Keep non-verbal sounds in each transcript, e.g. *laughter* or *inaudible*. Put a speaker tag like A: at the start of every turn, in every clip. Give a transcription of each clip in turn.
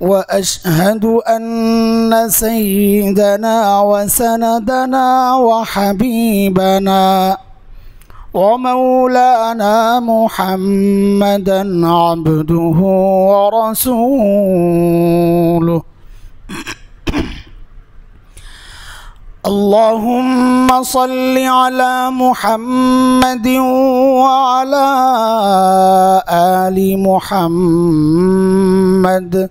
A: وأشهد أن سيدنا وسندنا وحبيبنا ومولانا محمدا عبده ورسوله اللهم صل على محمد وعلى آل محمد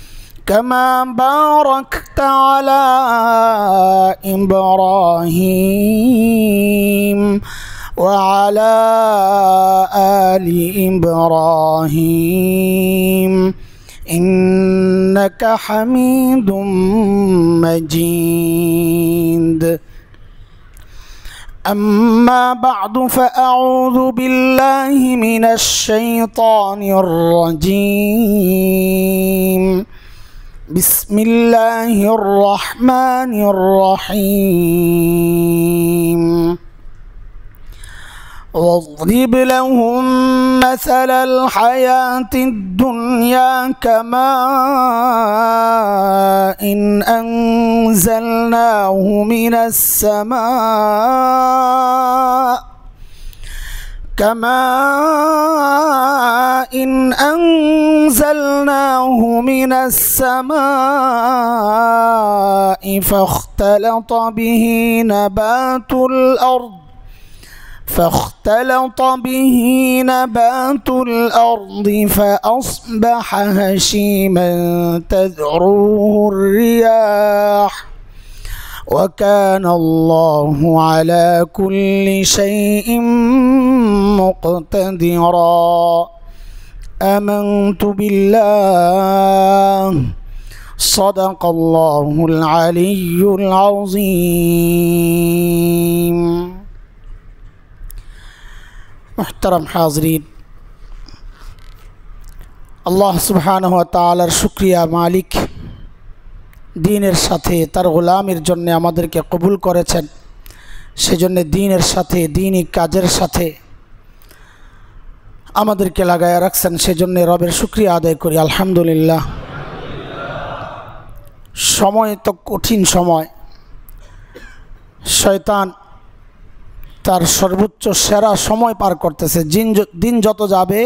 A: كما باركت على إبراهيم وعلى آل إبراهيم إنك حميد مجيد أما بعد فأعوذ بالله من الشيطان الرجيم بسم الله الرحمن الرحيم واضرب لهم مثل الحياة الدنيا كماء إن أنزلناه من السماء كماء إن أنزلناه من السماء فاختلط به نبات الأرض فاختلط به نبات الأرض فأصبح هشيما تذروه الرياح وكان الله على كل شيء مقتدرا امنت بالله صدق الله العلي العظيم محترم حاضرين الله سبحانه وتعالى شكري يا مالک দিনের সাথে তার গোলামের জন্য আমাদেরকে কবুল করেছেন সেজন্য দিনের সাথে দিনই কাজের সাথে আমাদেরকে লাগায় রাখছেন সেজন্য রবের শুক্রিয়া আদায় করি আলহামদুলিল্লাহ সময় তো কঠিন সময় শয়তান তার সর্বোচ্চ সেরা সময় পার করতেছে দিন দিন যত যাবে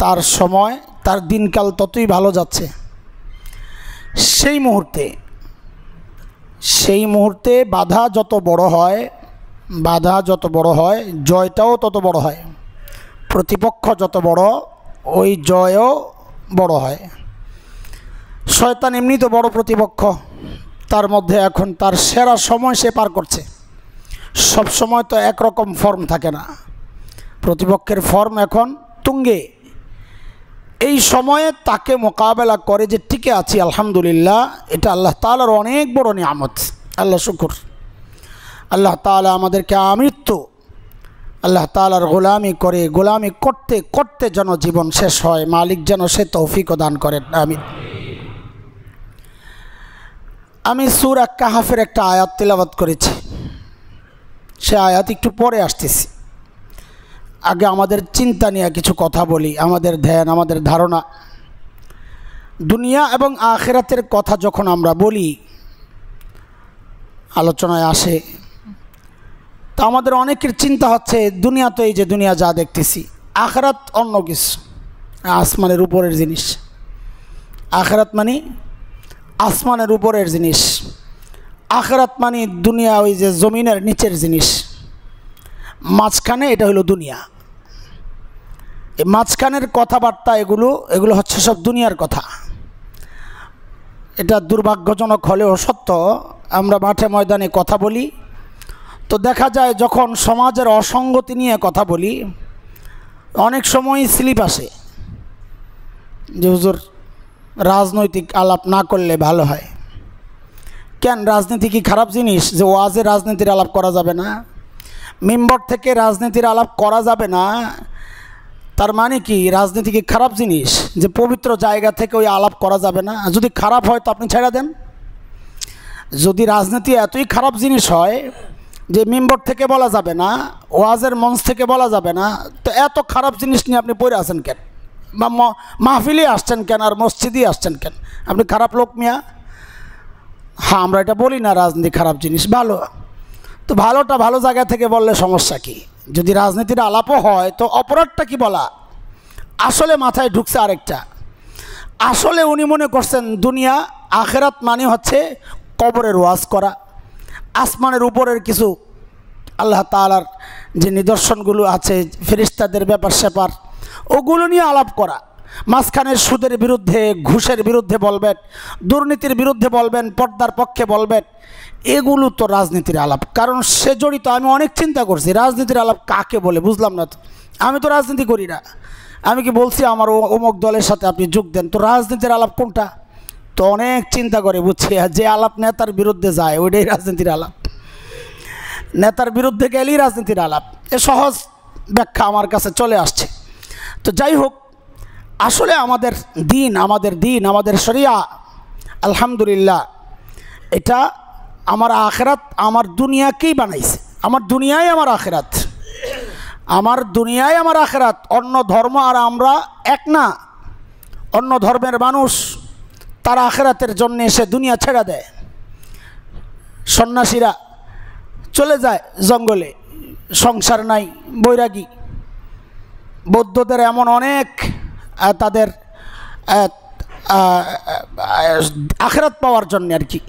A: তার সময় তার দিনকাল ততই ভালো যাচ্ছে সেই মুহূর্তে সেই মুহূর্তে বাধা যত বড় হয় বাধা যত বড় হয় জয়টাও তত বড় হয় প্রতিপক্ষ যত বড় ওই জয়ও বড় হয় শয়তান এমনি তো বড় প্রতিপক্ষ তার মধ্যে এখন তার সেরা সময় সে পার করছে সব সময় তো একরকম ফর্ম থাকে না প্রতিপক্ষের ফর্ম এখন তুঙ্গে এই সময়ে তাকে মোকাবেলা করে যে টিকে আছি আলহামদুলিল্লাহ এটা আল্লাহ তালার অনেক বড় নিয়ামত আল্লাহ শুকুর আল্লাহ তালা আমাদেরকে আমৃত্য আল্লাহ তালার গোলামি করে গোলামি করতে করতে যেন জীবন শেষ হয় মালিক যেন সে তৌফিকও দান করেন আমি আমি সুরা কাহাফের একটা আয়াত তিলাবাত করেছি সে আয়াত একটু পরে আসতেছি আগে আমাদের চিন্তা নিয়ে কিছু কথা বলি আমাদের ধ্যান আমাদের ধারণা দুনিয়া এবং আখেরাতের কথা যখন আমরা বলি আলোচনায় আসে তা আমাদের অনেকের চিন্তা হচ্ছে দুনিয়া তো এই যে দুনিয়া যা দেখতেছি আখেরাত অন্য কিছু আসমানের উপরের জিনিস আখেরাত মানে আসমানের উপরের জিনিস আখেরাত মানে দুনিয়া ওই যে জমিনের নিচের জিনিস মাঝখানে এটা হলো দুনিয়া মাঝখানের কথাবার্তা এগুলো এগুলো হচ্ছে সব দুনিয়ার কথা এটা দুর্ভাগ্যজনক হলেও সত্য আমরা মাঠে ময়দানে কথা বলি তো দেখা যায় যখন সমাজের অসঙ্গতি নিয়ে কথা বলি অনেক সময় স্লিপ আসে যে হুজুর রাজনৈতিক আলাপ না করলে ভালো হয় কেন রাজনীতি কি খারাপ জিনিস যে ওয়াজে রাজনীতির আলাপ করা যাবে না মেম্বর থেকে রাজনীতির আলাপ করা যাবে না তার মানে কি রাজনীতি কি খারাপ জিনিস যে পবিত্র জায়গা থেকে ওই আলাপ করা যাবে না যদি খারাপ হয় তো আপনি ছেড়ে দেন যদি রাজনীতি এতই খারাপ জিনিস হয় যে মেম্বর থেকে বলা যাবে না ওয়াজের মঞ্চ থেকে বলা যাবে না তো এত খারাপ জিনিস নিয়ে আপনি পড়ে আসেন কেন বা মাহফিলে আসছেন কেন আর মসজিদই আসছেন কেন আপনি খারাপ লোক মিয়া হ্যাঁ আমরা এটা বলি না রাজনীতি খারাপ জিনিস ভালো তো ভালোটা ভালো জায়গা থেকে বললে সমস্যা কী যদি রাজনীতির আলাপও হয় তো অপরাধটা কি বলা আসলে মাথায় ঢুকছে আরেকটা আসলে উনি মনে করছেন দুনিয়া আখেরাত মানে হচ্ছে কবরের ওয়াজ করা আসমানের উপরের কিছু আল্লাহ তালার যে নিদর্শনগুলো আছে ফেরিস্তাদের ব্যাপার স্যাপার ওগুলো নিয়ে আলাপ করা মাঝখানের সুদের বিরুদ্ধে ঘুষের বিরুদ্ধে বলবেন দুর্নীতির বিরুদ্ধে বলবেন পর্দার পক্ষে বলবেন এগুলো তো রাজনীতির আলাপ কারণ সে জড়িত আমি অনেক চিন্তা করছি রাজনীতির আলাপ কাকে বলে বুঝলাম না তো আমি তো রাজনীতি করি না আমি কি বলছি আমার অমুক দলের সাথে আপনি যোগ দেন তো রাজনীতির আলাপ কোনটা তো অনেক চিন্তা করে বুঝছি হ্যাঁ, যে আলাপ নেতার বিরুদ্ধে যায় ওইটাই রাজনীতির আলাপ নেতার বিরুদ্ধে গেলেই রাজনীতির আলাপ এ সহজ ব্যাখ্যা আমার কাছে চলে আসছে তো যাই হোক আসলে আমাদের দিন আমাদের দিন আমাদের শরিয়া আলহামদুলিল্লাহ এটা আমার আখেরাত আমার দুনিয়াকেই বানাইছে আমার দুনিয়াই আমার আখেরাত আমার দুনিয়ায় আমার আখেরাত অন্য ধর্ম আর আমরা এক না অন্য ধর্মের মানুষ তার আখেরাতের জন্য এসে দুনিয়া ছেড়া দেয় সন্ন্যাসীরা চলে যায় জঙ্গলে সংসার নাই বৈরাগী বৌদ্ধদের এমন অনেক তাদের আখরাত পাওয়ার জন্য আর কি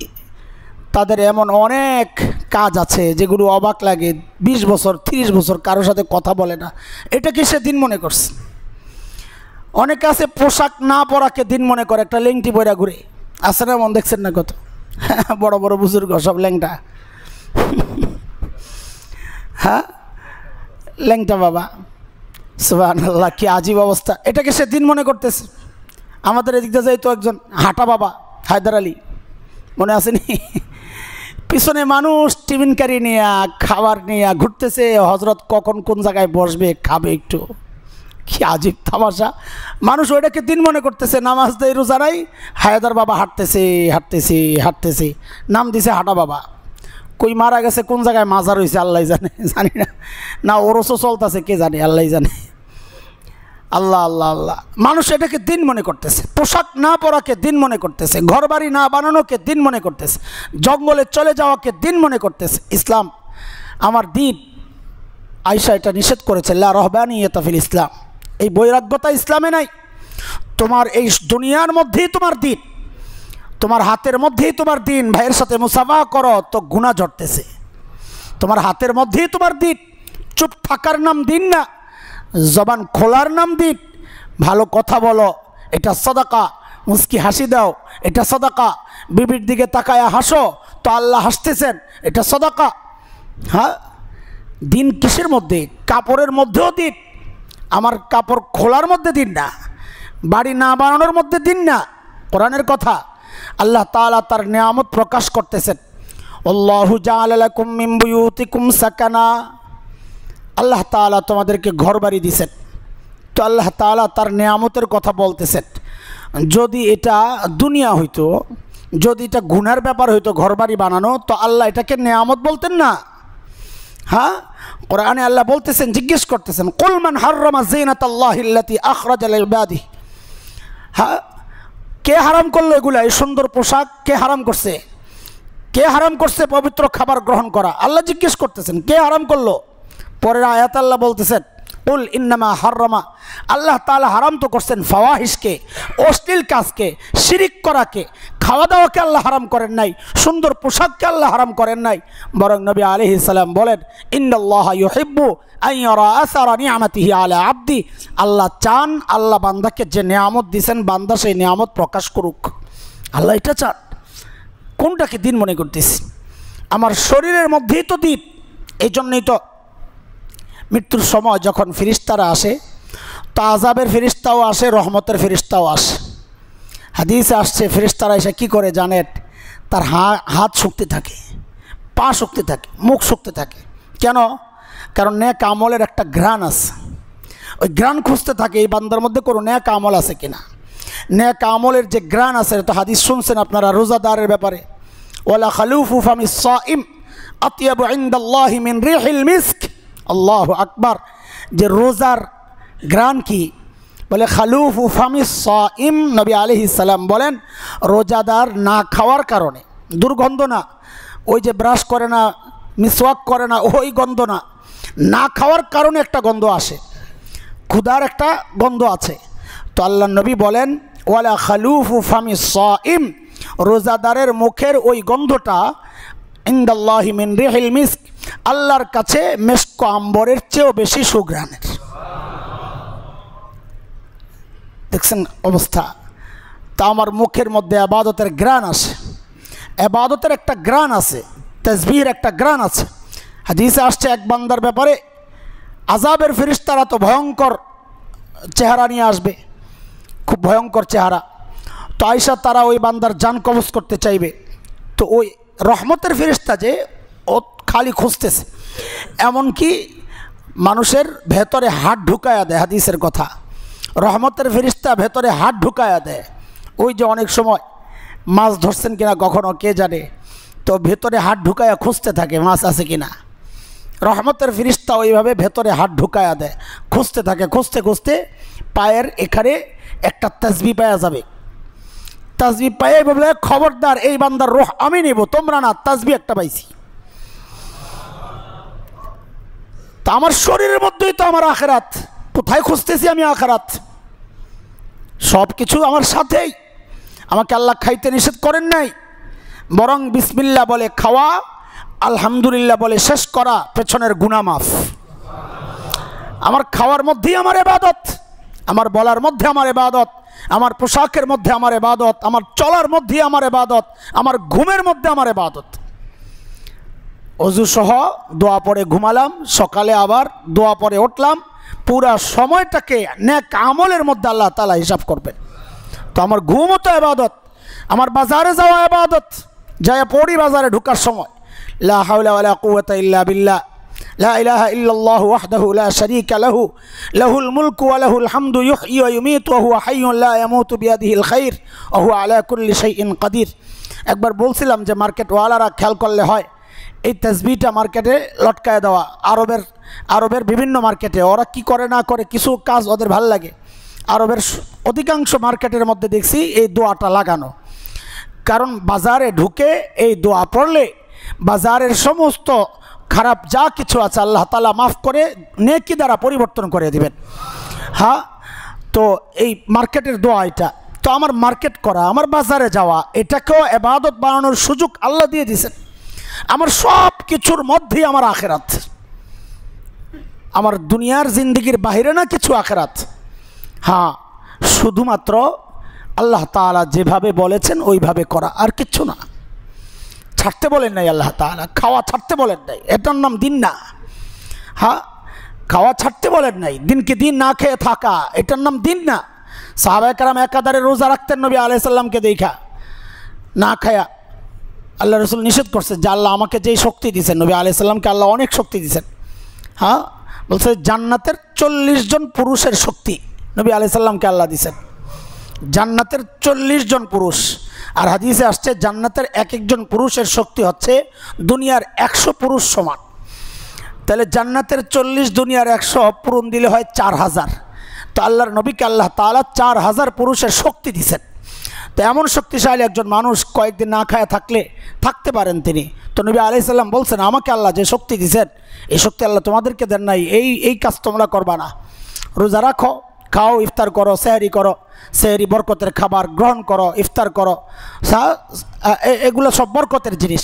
A: তাদের এমন অনেক কাজ আছে যেগুলো অবাক লাগে ২০ বছর ৩০ বছর কারো সাথে কথা বলে না এটা কি সে দিন মনে করছে অনেক আছে পোশাক না পরাকে দিন মনে করে একটা লেংটি বইরা ঘুরে আছে না মন দেখছেন না কত *laughs* বড় বড় বুজুর্গ সব ল্যাংটা *laughs* হ্যাঁ ল্যাংটা বাবা সুবাহ কি আজীব অবস্থা এটাকে সে দিন মনে করতেছে আমাদের যাই যাইতো একজন হাঁটা বাবা হায়দার আলী মনে আসেনি পিছনে মানুষ টিফিনকারি নিয়ে খাবার নিয়ে ঘুরতেছে হজরত কখন কোন জায়গায় বসবে খাবে একটু কি আজীব তামাশা মানুষ ওইটাকে দিন মনে করতেছে নামাজ দেয় রোজারাই হায়দার বাবা হাঁটতেছে হাঁটতেছে হাঁটতেছে নাম দিছে হাঁটা বাবা কই মারা গেছে কোন জায়গায় মাজার হয়েছে আল্লাহ জানে জানি না না ওরসও চলতেছে কে জানে আল্লাহ জানে আল্লাহ আল্লাহ আল্লাহ মানুষ এটাকে দিন মনে করতেছে পোশাক না পরাকে দিন মনে করতেছে ঘরবাড়ি না বানানোকে দিন মনে করতেছে জঙ্গলে চলে যাওয়াকে দিন মনে করতেছে ইসলাম আমার দিন আয়সা এটা নিষেধ করেছে লা রহবানি ইয়তাফিল ইসলাম এই বৈরাগ্যতা ইসলামে নাই তোমার এই দুনিয়ার মধ্যেই তোমার দিন তোমার হাতের মধ্যেই তোমার দিন ভাইয়ের সাথে মুসাফা করো তো গুণা জড়তেছে তোমার হাতের মধ্যেই তোমার দিন চুপ থাকার নাম দিন না জবান খোলার নাম দিন ভালো কথা বলো এটা সদাকা মুসকি হাসি দাও এটা সদাকা বিবির দিকে তাকায়া হাসো তো আল্লাহ হাসতেছেন এটা সদাকা হ্যাঁ দিন কিসের মধ্যে কাপড়ের মধ্যেও দিন আমার কাপড় খোলার মধ্যে দিন না বাড়ি না বানানোর মধ্যে দিন না কোরআনের কথা আল্লাহ তালা তার নিয়ামত প্রকাশ করতেছেন সাকানা আল্লাহ তালা তোমাদেরকে ঘর বাড়ি দিছেন তো আল্লাহ তালা তার নিয়ামতের কথা বলতেছেন যদি এটা দুনিয়া হইতো যদি এটা গুনার ব্যাপার হইতো ঘর বাড়ি বানানো তো আল্লাহ এটাকে নেয়ামত বলতেন না হ্যাঁ কোরআনে আল্লাহ বলতেছেন জিজ্ঞেস করতেছেন কলমান হার্রমা জেনাত আল্লাহ আখরাজ আলবাদি হ্যাঁ কে হারাম করলো এগুলো এই সুন্দর পোশাক কে হারাম করছে কে হারাম করছে পবিত্র খাবার গ্রহণ করা আল্লাহ জিজ্ঞেস করতেছেন কে হারাম করলো পরের আয়াত আল্লাহ বলতেছেন উল ইন্নামা হরমা আল্লাহ তালা হারাম তো করছেন ফাওয়াহিসকে অশ্লীল কাজকে শিরিক করাকে খাওয়া দাওয়াকে আল্লাহ হারাম করেন নাই সুন্দর পোশাককে আল্লাহ হারাম করেন নাই বরং নবী আলি ইসাল্লাম বলেন ইন্দাল্লাহ ইউহিব্বু আব্দি আল্লাহ চান আল্লাহ বান্দাকে যে নিয়ামত দিছেন বান্দা সেই নিয়ামত প্রকাশ করুক আল্লাহ এটা চান কোনটাকে দিন মনে করতেছি আমার শরীরের মধ্যেই তো দ্বীপ এই জন্যই তো মৃত্যুর সময় যখন ফিরিস্তারা আসে তো আজাবের ফিরিস্তাও আসে রহমতের ফিরিস্তাও আসে হাদিসে আসছে ফেরিস্তারা এসে কী করে জানেন তার হাত শুকতে থাকে পা শুকতে থাকে মুখ শুকতে থাকে কেন কারণ ন্যাক আমলের একটা ঘ্রাণ আছে ওই ঘ্রাণ খুঁজতে থাকে এই বান্দার মধ্যে কোনো ন্যাক আমল আছে কিনা ন্যাক আমলের যে ঘ্রাণ আছে তো হাদিস শুনছেন আপনারা রোজাদারের ব্যাপারে ওলা খালুফুফামি সাইম আতিয়াবু ইন্দাল্লাহিমিন রিহিল মিস্ক আল্লাহ আকবার যে রোজার গ্রাম কি বলে খালুফ উফামি ইম নবী আলি ইসাল্লাম বলেন রোজাদার না খাওয়ার কারণে দুর্গন্ধ না ওই যে ব্রাশ করে না মিসওয়াক করে না ওই গন্ধ না না খাওয়ার কারণে একটা গন্ধ আসে ক্ষুধার একটা গন্ধ আছে তো আল্লাহ নবী বলেন ওয়ালা খালুফ উফামি ইম রোজাদারের মুখের ওই গন্ধটা ইন্দাল্লাহি মিন রেহিল মিস্ক আল্লাহর কাছে মেস্ক আম্বরের চেয়েও বেশি সুগ্রানের দেখছেন অবস্থা তা আমার মুখের মধ্যে আবাদতের গ্রাণ আছে আবাদতের একটা গ্রান আছে তেজবির একটা গ্রান আছে হাদিসে আসছে এক বান্দার ব্যাপারে আজাবের ফিরিস্তারা তো ভয়ঙ্কর চেহারা নিয়ে আসবে খুব ভয়ঙ্কর চেহারা তো আয়সা তারা ওই বান্দার যান কবজ করতে চাইবে তো ওই রহমতের ফেরিস্তা যে ও খালি খুঁজতেছে এমনকি মানুষের ভেতরে হাট ঢুকায়া দেয় হাদিসের কথা রহমতের ফেরিস্তা ভেতরে হাত ঢুকায়া দেয় ওই যে অনেক সময় মাছ ধরছেন কিনা কখনো কে জানে তো ভেতরে হাত ঢুকায়া খুঁজতে থাকে মাছ আছে কিনা রহমতের ফিরিস্তা ওইভাবে ভেতরে হাত ঢুকায়া দেয় খুঁজতে থাকে খুঁজতে খুঁজতে পায়ের এখানে একটা তাজবি পাওয়া যাবে তাজবি পাইয়ে বলে খবরদার এই বান্দার রোহ আমি নেব তোমরা না তাজবি একটা পাইছি তা আমার শরীরের মধ্যেই তো আমার আখেরাত কোথায় খুঁজতেছি আমি আখেরাত সব কিছু আমার সাথেই আমাকে আল্লাহ খাইতে নিষেধ করেন নাই বরং বিসমিল্লা বলে খাওয়া আলহামদুলিল্লাহ বলে শেষ করা পেছনের গুনামাফ আমার খাওয়ার মধ্যেই আমার এবাদত আমার বলার মধ্যে আমার এবাদত আমার পোশাকের মধ্যে আমার এবাদত আমার চলার মধ্যে আমার এবাদত আমার ঘুমের মধ্যে আমার এবাদত অজু সহ দোয়া পরে ঘুমালাম সকালে আবার দোয়া পরে উঠলাম পুরা সময়টাকে ন্যাক আমলের মধ্যে আল্লাহ তালা হিসাব করবেন তো আমার ঘুমও তো এবাদত আমার বাজারে যাওয়া এবাদত যাই পড়ি বাজারে ঢুকার সময় লা হাউলা ইল্লা বিল্লাহ লা লাহু লাহুল খাইর কাদির একবার বলছিলাম যে মার্কেট ওয়ালারা খেয়াল করলে হয় এই তেজবিটা মার্কেটে লটকায় দেওয়া আরবের আরবের বিভিন্ন মার্কেটে ওরা কি করে না করে কিছু কাজ ওদের ভাল লাগে আরবের অধিকাংশ মার্কেটের মধ্যে দেখছি এই দোয়াটা লাগানো কারণ বাজারে ঢুকে এই দোয়া পড়লে বাজারের সমস্ত খারাপ যা কিছু আছে আল্লাহ তালা মাফ করে নেকি দ্বারা পরিবর্তন করে দিবেন হ্যাঁ তো এই মার্কেটের দোয়া এটা তো আমার মার্কেট করা আমার বাজারে যাওয়া এটাকেও এবাদত বানানোর সুযোগ আল্লাহ দিয়ে দিয়েছেন আমার সব কিছুর মধ্যেই আমার আখেরাত আমার দুনিয়ার জিন্দগির বাহিরে না কিছু আখেরাত হ্যাঁ শুধুমাত্র আল্লাহ তালা যেভাবে বলেছেন ওইভাবে করা আর কিচ্ছু না ছাড়তে বলেন নাই আল্লাহ তাহলে খাওয়া ছাড়তে বলেন নাই এটার নাম দিন না হ্যাঁ খাওয়া ছাড়তে বলেন নাই দিনকে দিন না খেয়ে থাকা এটার নাম দিন না সাহাবাহাম একাধারে রোজা রাখতেন নবী আলাইসাল্লামকে দেখা না খায়া আল্লাহ রসুল নিষেধ করছে যে আল্লাহ আমাকে যেই শক্তি দিয়েছেন নবী আলাইসাল্লামকে আল্লাহ অনেক শক্তি দিয়েছেন হ্যাঁ বলছে জান্নাতের চল্লিশ জন পুরুষের শক্তি নবী আলাইসাল্লামকে আল্লাহ দিয়েছেন জান্নাতের চল্লিশ জন পুরুষ আর হাদিসে আসছে জান্নাতের এক একজন পুরুষের শক্তি হচ্ছে দুনিয়ার একশো পুরুষ সমান তাহলে জান্নাতের চল্লিশ দুনিয়ার একশো পূরণ দিলে হয় চার হাজার তো আল্লাহর নবীকে আল্লাহ তালা চার হাজার পুরুষের শক্তি দিছেন তো এমন শক্তিশালী একজন মানুষ কয়েকদিন না খায় থাকলে থাকতে পারেন তিনি তো নবী আলাইসাল্লাম বলছেন আমাকে আল্লাহ যে শক্তি দিছেন এই শক্তি আল্লাহ তোমাদেরকে দেন নাই এই এই কাজ তোমরা করবা না রোজা রাখো খাও ইফতার করো সেহারি করো সেহারি বরকতের খাবার গ্রহণ করো ইফতার করো এগুলো সব বরকতের জিনিস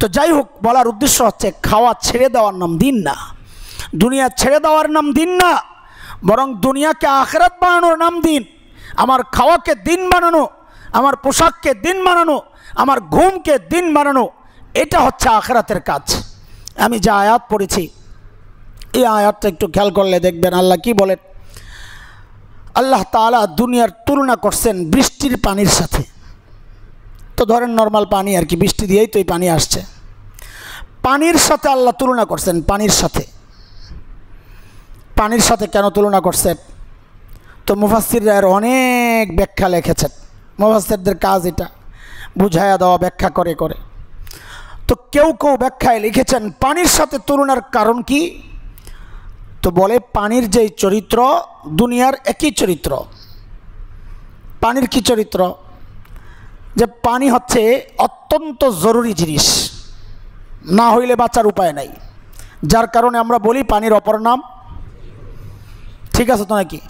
A: তো যাই হোক বলার উদ্দেশ্য হচ্ছে খাওয়া ছেড়ে দেওয়ার নাম দিন না দুনিয়া ছেড়ে দেওয়ার নাম দিন না বরং দুনিয়াকে আখরাত বানানোর নাম দিন আমার খাওয়াকে দিন বানানো আমার পোশাককে দিন বানানো আমার ঘুমকে দিন বানানো এটা হচ্ছে আখরাতের কাজ আমি যা আয়াত পড়েছি এই আয়াতটা একটু খেয়াল করলে দেখবেন আল্লাহ কি বলেন আল্লাহ তালা দুনিয়ার তুলনা করছেন বৃষ্টির পানির সাথে তো ধরেন নর্মাল পানি আর কি বৃষ্টি দিয়েই তো এই পানি আসছে পানির সাথে আল্লাহ তুলনা করছেন পানির সাথে পানির সাথে কেন তুলনা করছেন তো মুফাসিররা এর অনেক ব্যাখ্যা লিখেছেন মুফাসিরদের কাজ এটা বুঝাইয়া দেওয়া ব্যাখ্যা করে করে তো কেউ কেউ ব্যাখ্যায় লিখেছেন পানির সাথে তুলনার কারণ কি তো বলে পানির যে চরিত্র দুনিয়ার একই চরিত্র পানির কি চরিত্র যে পানি হচ্ছে অত্যন্ত জরুরি জিনিস না হইলে বাঁচার উপায় নাই যার কারণে আমরা বলি পানির অপর নাম ঠিক আছে তো নাকি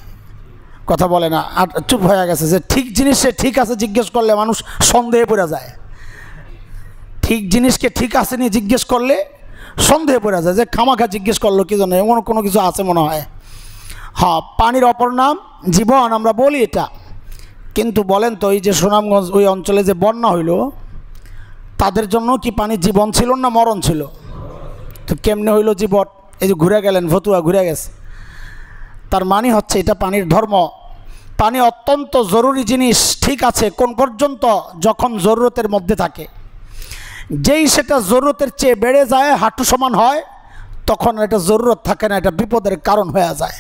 A: কথা বলে না আর চুপ হয়ে গেছে যে ঠিক জিনিস সে ঠিক আছে জিজ্ঞেস করলে মানুষ সন্দেহে পড়ে যায় ঠিক জিনিসকে ঠিক আছে নিয়ে জিজ্ঞেস করলে সন্দেহে পড়ে আছে যে খামাখা জিজ্ঞেস করলো কি জন্য এমন কোনো কিছু আছে মনে হয় হ্যাঁ পানির অপর নাম জীবন আমরা বলি এটা কিন্তু বলেন তো এই যে সুনামগঞ্জ ওই অঞ্চলে যে বন্যা হইল তাদের জন্য কি পানি জীবন ছিল না মরণ ছিল তো কেমনে হইল জীবন এই যে ঘুরে গেলেন ভতুয়া ঘুরে গেছে তার মানে হচ্ছে এটা পানির ধর্ম পানি অত্যন্ত জরুরি জিনিস ঠিক আছে কোন পর্যন্ত যখন জরুরতের মধ্যে থাকে যেই সেটা জরুরতের চেয়ে বেড়ে যায় হাঁটু সমান হয় তখন এটা জরুরত থাকে না এটা বিপদের কারণ হয়ে যায়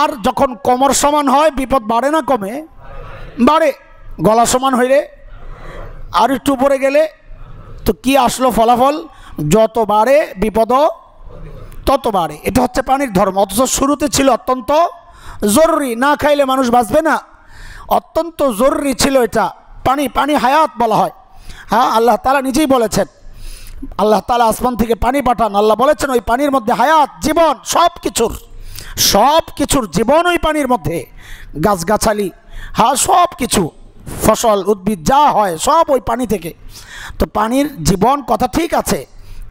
A: আর যখন কমর সমান হয় বিপদ বাড়ে না কমে বাড়ে গলা সমান হইলে আর একটু পরে গেলে তো কি আসলো ফলাফল যত বাড়ে বিপদ তত বাড়ে এটা হচ্ছে পানির ধর্ম অথচ শুরুতে ছিল অত্যন্ত জরুরি না খাইলে মানুষ বাঁচবে না অত্যন্ত জরুরি ছিল এটা পানি পানি হায়াত বলা হয় হ্যাঁ আল্লাহ তালা নিজেই বলেছেন আল্লাহ তালা আসমান থেকে পানি পাঠান আল্লাহ বলেছেন ওই পানির মধ্যে হায়াত জীবন সব কিছুর সব কিছুর জীবন ওই পানির মধ্যে গাছগাছালি হ্যাঁ সব কিছু ফসল উদ্ভিদ যা হয় সব ওই পানি থেকে তো পানির জীবন কথা ঠিক আছে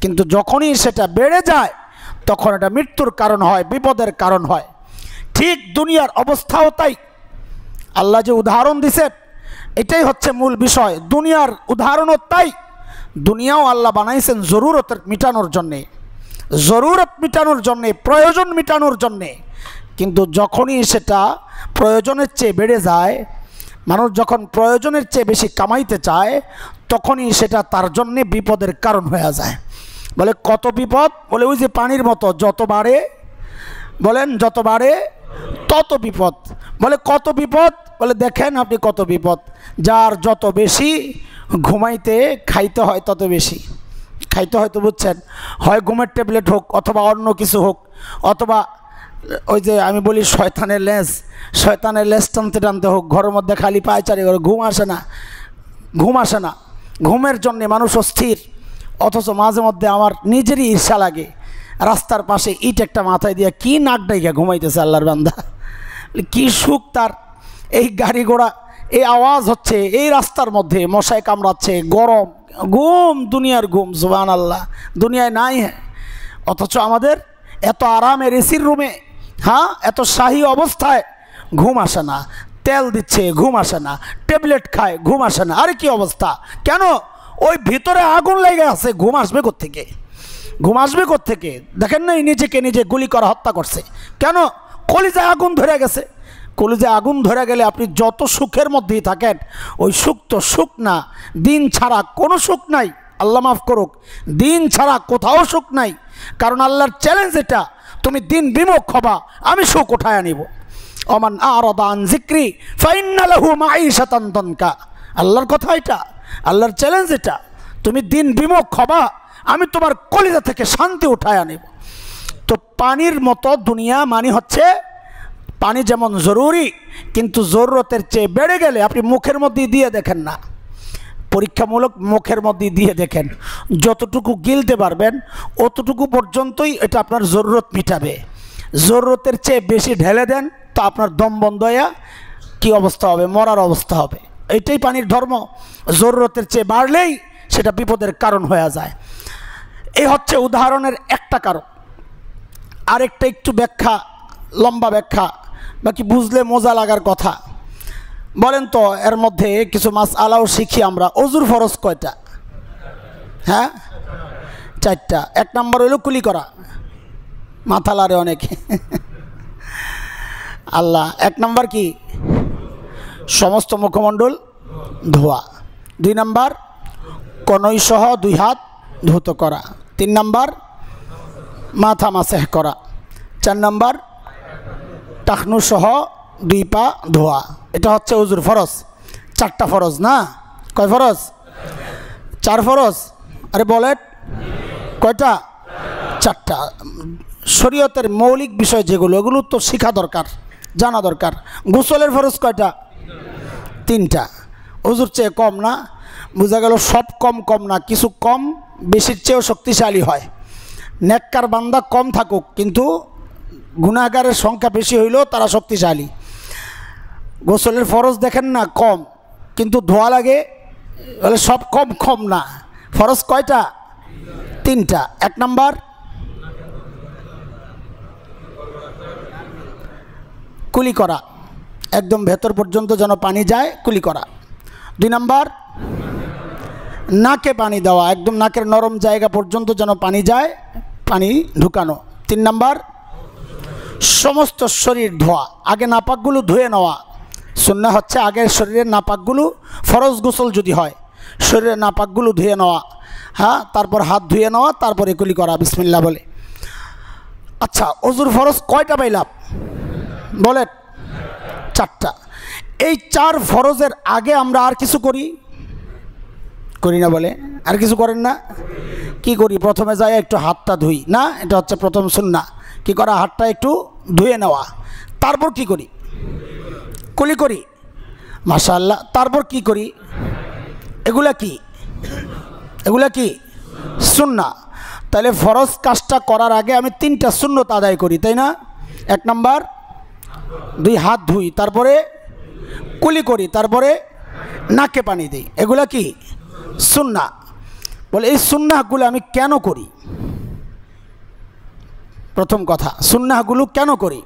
A: কিন্তু যখনই সেটা বেড়ে যায় তখন এটা মৃত্যুর কারণ হয় বিপদের কারণ হয় ঠিক দুনিয়ার অবস্থাও তাই আল্লাহ যে উদাহরণ দিছে এটাই হচ্ছে মূল বিষয় দুনিয়ার উদাহরণও তাই দুনিয়াও আল্লাহ বানাইছেন জরুরত মিটানোর জন্যে জরুরত মিটানোর জন্যে প্রয়োজন মিটানোর জন্যে কিন্তু যখনই সেটা প্রয়োজনের চেয়ে বেড়ে যায় মানুষ যখন প্রয়োজনের চেয়ে বেশি কামাইতে চায় তখনই সেটা তার জন্যে বিপদের কারণ হয়ে যায় বলে কত বিপদ বলে ওই যে পানির মতো যত বাড়ে বলেন যত বাড়ে তত বিপদ বলে কত বিপদ বলে দেখেন আপনি কত বিপদ যার যত বেশি ঘুমাইতে খাইতে হয় তত বেশি খাইতে হয়তো বুঝছেন হয় ঘুমের ট্যাবলেট হোক অথবা অন্য কিছু হোক অথবা ওই যে আমি বলি শয়তানের লেস শয়তানের লেস টানতে টানতে হোক ঘরের মধ্যে খালি পায়চারি করে ঘুম আসে না ঘুম আসে না ঘুমের জন্যে মানুষ অস্থির অথচ মাঝে মধ্যে আমার নিজেরই ঈর্ষা লাগে রাস্তার পাশে ইট একটা মাথায় দিয়ে কী নাক ডাইকা ঘুমাইতেছে আল্লাহর বান্দা কী সুখ তার এই গাড়ি ঘোড়া এই আওয়াজ হচ্ছে এই রাস্তার মধ্যে মশায় কামড়াচ্ছে গরম ঘুম দুনিয়ার ঘুম জুবান আল্লাহ দুনিয়ায় নাই হ্যাঁ অথচ আমাদের এত আরামের এসির রুমে হ্যাঁ এত শাহী অবস্থায় ঘুম আসে না তেল দিচ্ছে ঘুম আসে না ট্যাবলেট খায় ঘুম আসে না আরে কি অবস্থা কেন ওই ভিতরে আগুন লেগে আছে ঘুম আসবে কোথেকে ঘুম আসবে কোথেকে দেখেন না নিজেকে নিজে গুলি করা হত্যা করছে কেন কলিজা আগুন ধরে গেছে কলিজা আগুন ধরে গেলে আপনি যত সুখের মধ্যেই থাকেন ওই সুখ তো সুখ না দিন ছাড়া কোনো সুখ নাই আল্লাহ মাফ করুক দিন ছাড়া কোথাও সুখ নাই কারণ আল্লাহর চ্যালেঞ্জ এটা তুমি দিন বিমুখ হবা আমি সুখ উঠায় আনিব অমান দান জিক্রি ফাইনালহু মাই শতান্তনকা আল্লাহর কথা এটা আল্লাহর চ্যালেঞ্জ এটা তুমি দিন বিমুখ হবা আমি তোমার কলিজা থেকে শান্তি উঠায় আনিব তো পানির মতো দুনিয়া মানে হচ্ছে পানি যেমন জরুরি কিন্তু জরুরতের চেয়ে বেড়ে গেলে আপনি মুখের মধ্যে দিয়ে দেখেন না পরীক্ষামূলক মুখের মধ্যে দিয়ে দেখেন যতটুকু গিলতে পারবেন অতটুকু পর্যন্তই এটা আপনার জরুরত মিটাবে জরুরতের চেয়ে বেশি ঢেলে দেন তো আপনার দম বন্ধয়া কি কী অবস্থা হবে মরার অবস্থা হবে এটাই পানির ধর্ম জরুরতের চেয়ে বাড়লেই সেটা বিপদের কারণ হয়ে যায় এই হচ্ছে উদাহরণের একটা কারণ আরেকটা একটু ব্যাখ্যা লম্বা ব্যাখ্যা বাকি বুঝলে মজা লাগার কথা বলেন তো এর মধ্যে কিছু মাছ আলাও শিখি আমরা অজুর ফরজ কয়টা হ্যাঁ চারটা এক নম্বর হইল কুলি করা মাথা লারে অনেক আল্লাহ এক নম্বর কি সমস্ত মুখমণ্ডল ধোয়া দুই নম্বর কনই সহ দুই হাত ধুত করা তিন নম্বর মাথা মাসেহ করা চার নম্বর টাকনু সহ দুই পা ধোয়া এটা হচ্ছে উজুর ফরজ চারটা ফরজ না কয় ফরজ চার ফরজ আরে বলেট কয়টা চারটা শরীয়তের মৌলিক বিষয় যেগুলো ওগুলো তো শেখা দরকার জানা দরকার গোসলের ফরজ কয়টা তিনটা উজুর চেয়ে কম না বোঝা গেল সব কম কম না কিছু কম বেশির চেয়েও শক্তিশালী হয় নেককার বান্দা কম থাকুক কিন্তু গুণাগারের সংখ্যা বেশি হইলেও তারা শক্তিশালী গোসলের ফরজ দেখেন না কম কিন্তু ধোয়া লাগে সব কম কম না ফরজ কয়টা তিনটা এক নাম্বার কুলি করা একদম ভেতর পর্যন্ত যেন পানি যায় কুলি করা দুই নাম্বার নাকে পানি দেওয়া একদম নাকের নরম জায়গা পর্যন্ত যেন পানি যায় পানি ঢুকানো তিন নাম্বার সমস্ত শরীর ধোয়া আগে নাপাকগুলো ধুয়ে নেওয়া শূন্য হচ্ছে আগের শরীরের নাপাকগুলো ফরজ গোসল যদি হয় শরীরের নাপাকগুলো ধুয়ে নেওয়া হ্যাঁ তারপর হাত ধুয়ে নেওয়া তারপর এগুলি করা বিসমিল্লা বলে আচ্ছা অজুর ফরজ কয়টা পাইলাম বলেন চারটা এই চার ফরজের আগে আমরা আর কিছু করি করি না বলে আর কিছু করেন না কি করি প্রথমে যাই একটু হাতটা ধুই না এটা হচ্ছে প্রথম সুন্না কি করা হাতটা একটু ধুয়ে নেওয়া তারপর কি করি কলি করি মাশাল্লাহ তারপর কি করি এগুলা কি এগুলা কি সুন্না তাহলে ফরজ কাজটা করার আগে আমি তিনটা শূন্যত আদায় করি তাই না এক নাম্বার দুই হাত ধুই তারপরে কুলি করি তারপরে নাকে পানি দিই এগুলা কি সুন্না বলে এই সুন্নাহগুলো আমি কেন করি প্রথম কথা সুন্নাহগুলো কেন করি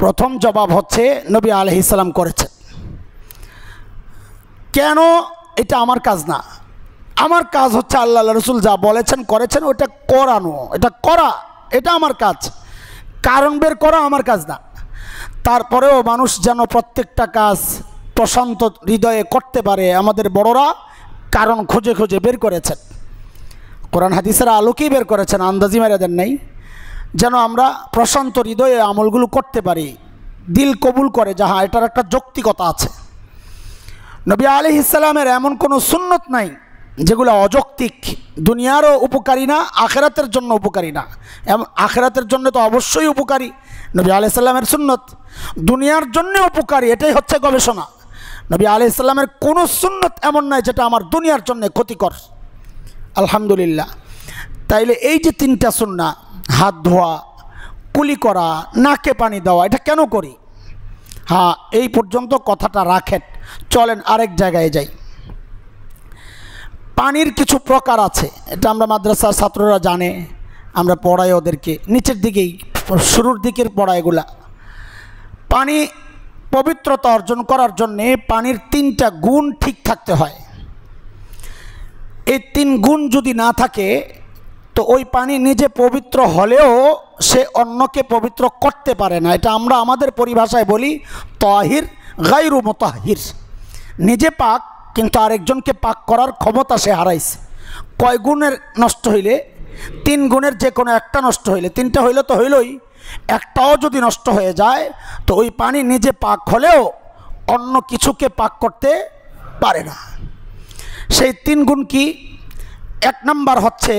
A: প্রথম জবাব হচ্ছে নবী ইসালাম করেছেন কেন এটা আমার কাজ না আমার কাজ হচ্ছে আল্লাহ রসুল যা বলেছেন করেছেন ওটা করানো এটা করা এটা আমার কাজ কারণ বের করা আমার কাজ না তারপরেও মানুষ যেন প্রত্যেকটা কাজ প্রশান্ত হৃদয়ে করতে পারে আমাদের বড়রা কারণ খুঁজে খুঁজে বের করেছেন কোরআন হাদিসের আলোকেই বের করেছেন আন্দাজি মারাদের নেই যেন আমরা প্রশান্ত হৃদয়ে আমলগুলো করতে পারি দিল কবুল করে যাহা এটার একটা যৌক্তিকতা আছে নবী আলি ইসলামের এমন কোনো সুন্নত নাই যেগুলো অযৌক্তিক দুনিয়ারও উপকারী না আখেরাতের জন্য উপকারী না এমন আখেরাতের জন্য তো অবশ্যই উপকারী নবী সাল্লামের সুন্নত দুনিয়ার জন্য উপকারী এটাই হচ্ছে গবেষণা নবী আলি ইসলামের কোনো সুন্নত এমন নয় যেটা আমার দুনিয়ার জন্য ক্ষতিকর আলহামদুলিল্লাহ তাইলে এই যে তিনটা সুন্না হাত ধোয়া কুলি করা নাকে পানি দেওয়া এটা কেন করি হ্যাঁ এই পর্যন্ত কথাটা রাখেন চলেন আরেক জায়গায় যাই পানির কিছু প্রকার আছে এটা আমরা মাদ্রাসার ছাত্ররা জানে আমরা পড়াই ওদেরকে নিচের দিকেই শুরুর দিকের পড়াইগুলা পানি পবিত্রতা অর্জন করার জন্যে পানির তিনটা গুণ ঠিক থাকতে হয় এই তিন গুণ যদি না থাকে তো ওই পানি নিজে পবিত্র হলেও সে অন্যকে পবিত্র করতে পারে না এটা আমরা আমাদের পরিভাষায় বলি তহির গাইরু মোতাহির নিজে পাক কিন্তু আরেকজনকে পাক করার ক্ষমতা সে হারাইছে কয় গুণের নষ্ট হইলে তিন গুণের যে কোনো একটা নষ্ট হইলে তিনটা হইলে তো হইলই একটাও যদি নষ্ট হয়ে যায় তো ওই পানি নিজে পাক হলেও অন্য কিছুকে পাক করতে পারে না সেই তিন গুণ কি এক নাম্বার হচ্ছে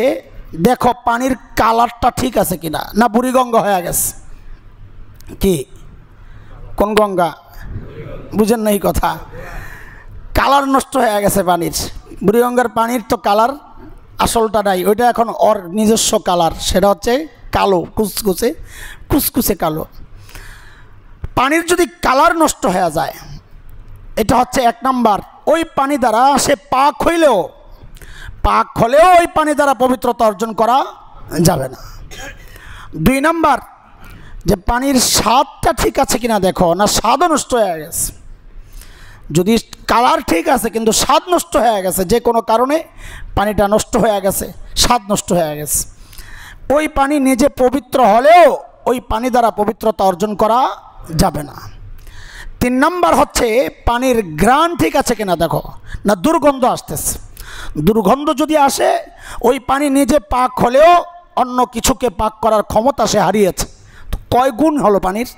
A: দেখো পানির কালারটা ঠিক আছে কিনা না বুড়ি গঙ্গা হয়ে গেছে কি কোন গঙ্গা বুঝেন না এই কথা কালার নষ্ট হয়ে গেছে পানির বুড়িগঙ্গার পানির তো কালার আসলটা নাই ওইটা এখন অর নিজস্ব কালার সেটা হচ্ছে কালো কুচকুচে কুসকুসে কালো পানির যদি কালার নষ্ট হয়ে যায় এটা হচ্ছে এক নাম্বার ওই পানি দ্বারা সে পাক হইলেও পাক হলেও ওই পানি দ্বারা পবিত্রতা অর্জন করা যাবে না দুই নাম্বার যে পানির স্বাদটা ঠিক আছে কিনা দেখো না স্বাদও নষ্ট হয়ে গেছে যদি কালার ঠিক আছে কিন্তু স্বাদ নষ্ট হয়ে গেছে যে কোনো কারণে পানিটা নষ্ট হয়ে গেছে স্বাদ নষ্ট হয়ে গেছে ওই পানি নিজে পবিত্র হলেও ওই পানি দ্বারা পবিত্রতা অর্জন করা যাবে না তিন নাম্বার হচ্ছে পানির গ্রান ঠিক আছে কিনা দেখো না দুর্গন্ধ আসতেছে দুর্গন্ধ যদি আসে ওই পানি নিজে পাক হলেও অন্য কিছুকে পাক করার ক্ষমতা সে হারিয়েছে কয় গুণ হলো পানির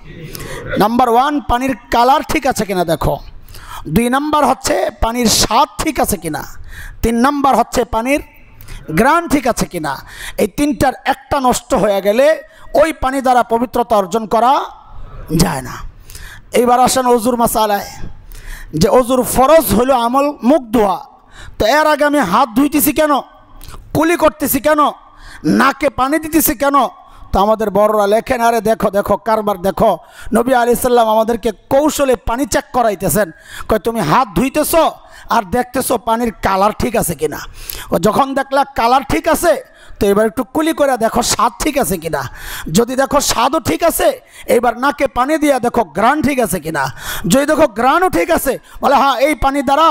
A: নাম্বার ওয়ান পানির কালার ঠিক আছে কিনা দেখো দুই নাম্বার হচ্ছে পানির স্বাদ ঠিক আছে কিনা তিন নাম্বার হচ্ছে পানির গ্রান ঠিক আছে কিনা এই তিনটার একটা নষ্ট হয়ে গেলে ওই পানি দ্বারা পবিত্রতা অর্জন করা যায় না এইবার আসেন অজুর মাসালায় যে অজুর ফরজ হলো আমল মুখ ধোয়া তো এর আগে আমি হাত ধুইতেছি কেন কুলি করতেছি কেন নাকে পানি দিতেছি কেন তো আমাদের বড়রা লেখেন আরে দেখো দেখো কারবার দেখো নবী আলি সাল্লাম আমাদেরকে কৌশলে পানি চেক করাইতেছেন কয় তুমি হাত ধুইতেছো আর দেখতেছো পানির কালার ঠিক আছে কিনা যখন দেখলা কালার ঠিক আছে তো এবার একটু কুলি করে দেখো স্বাদ ঠিক আছে কিনা যদি দেখো স্বাদও ঠিক আছে এবার নাকে পানি দিয়া দেখো গ্রান ঠিক আছে কিনা যদি দেখো গ্রানও ঠিক আছে বলে হ্যাঁ এই পানি দ্বারা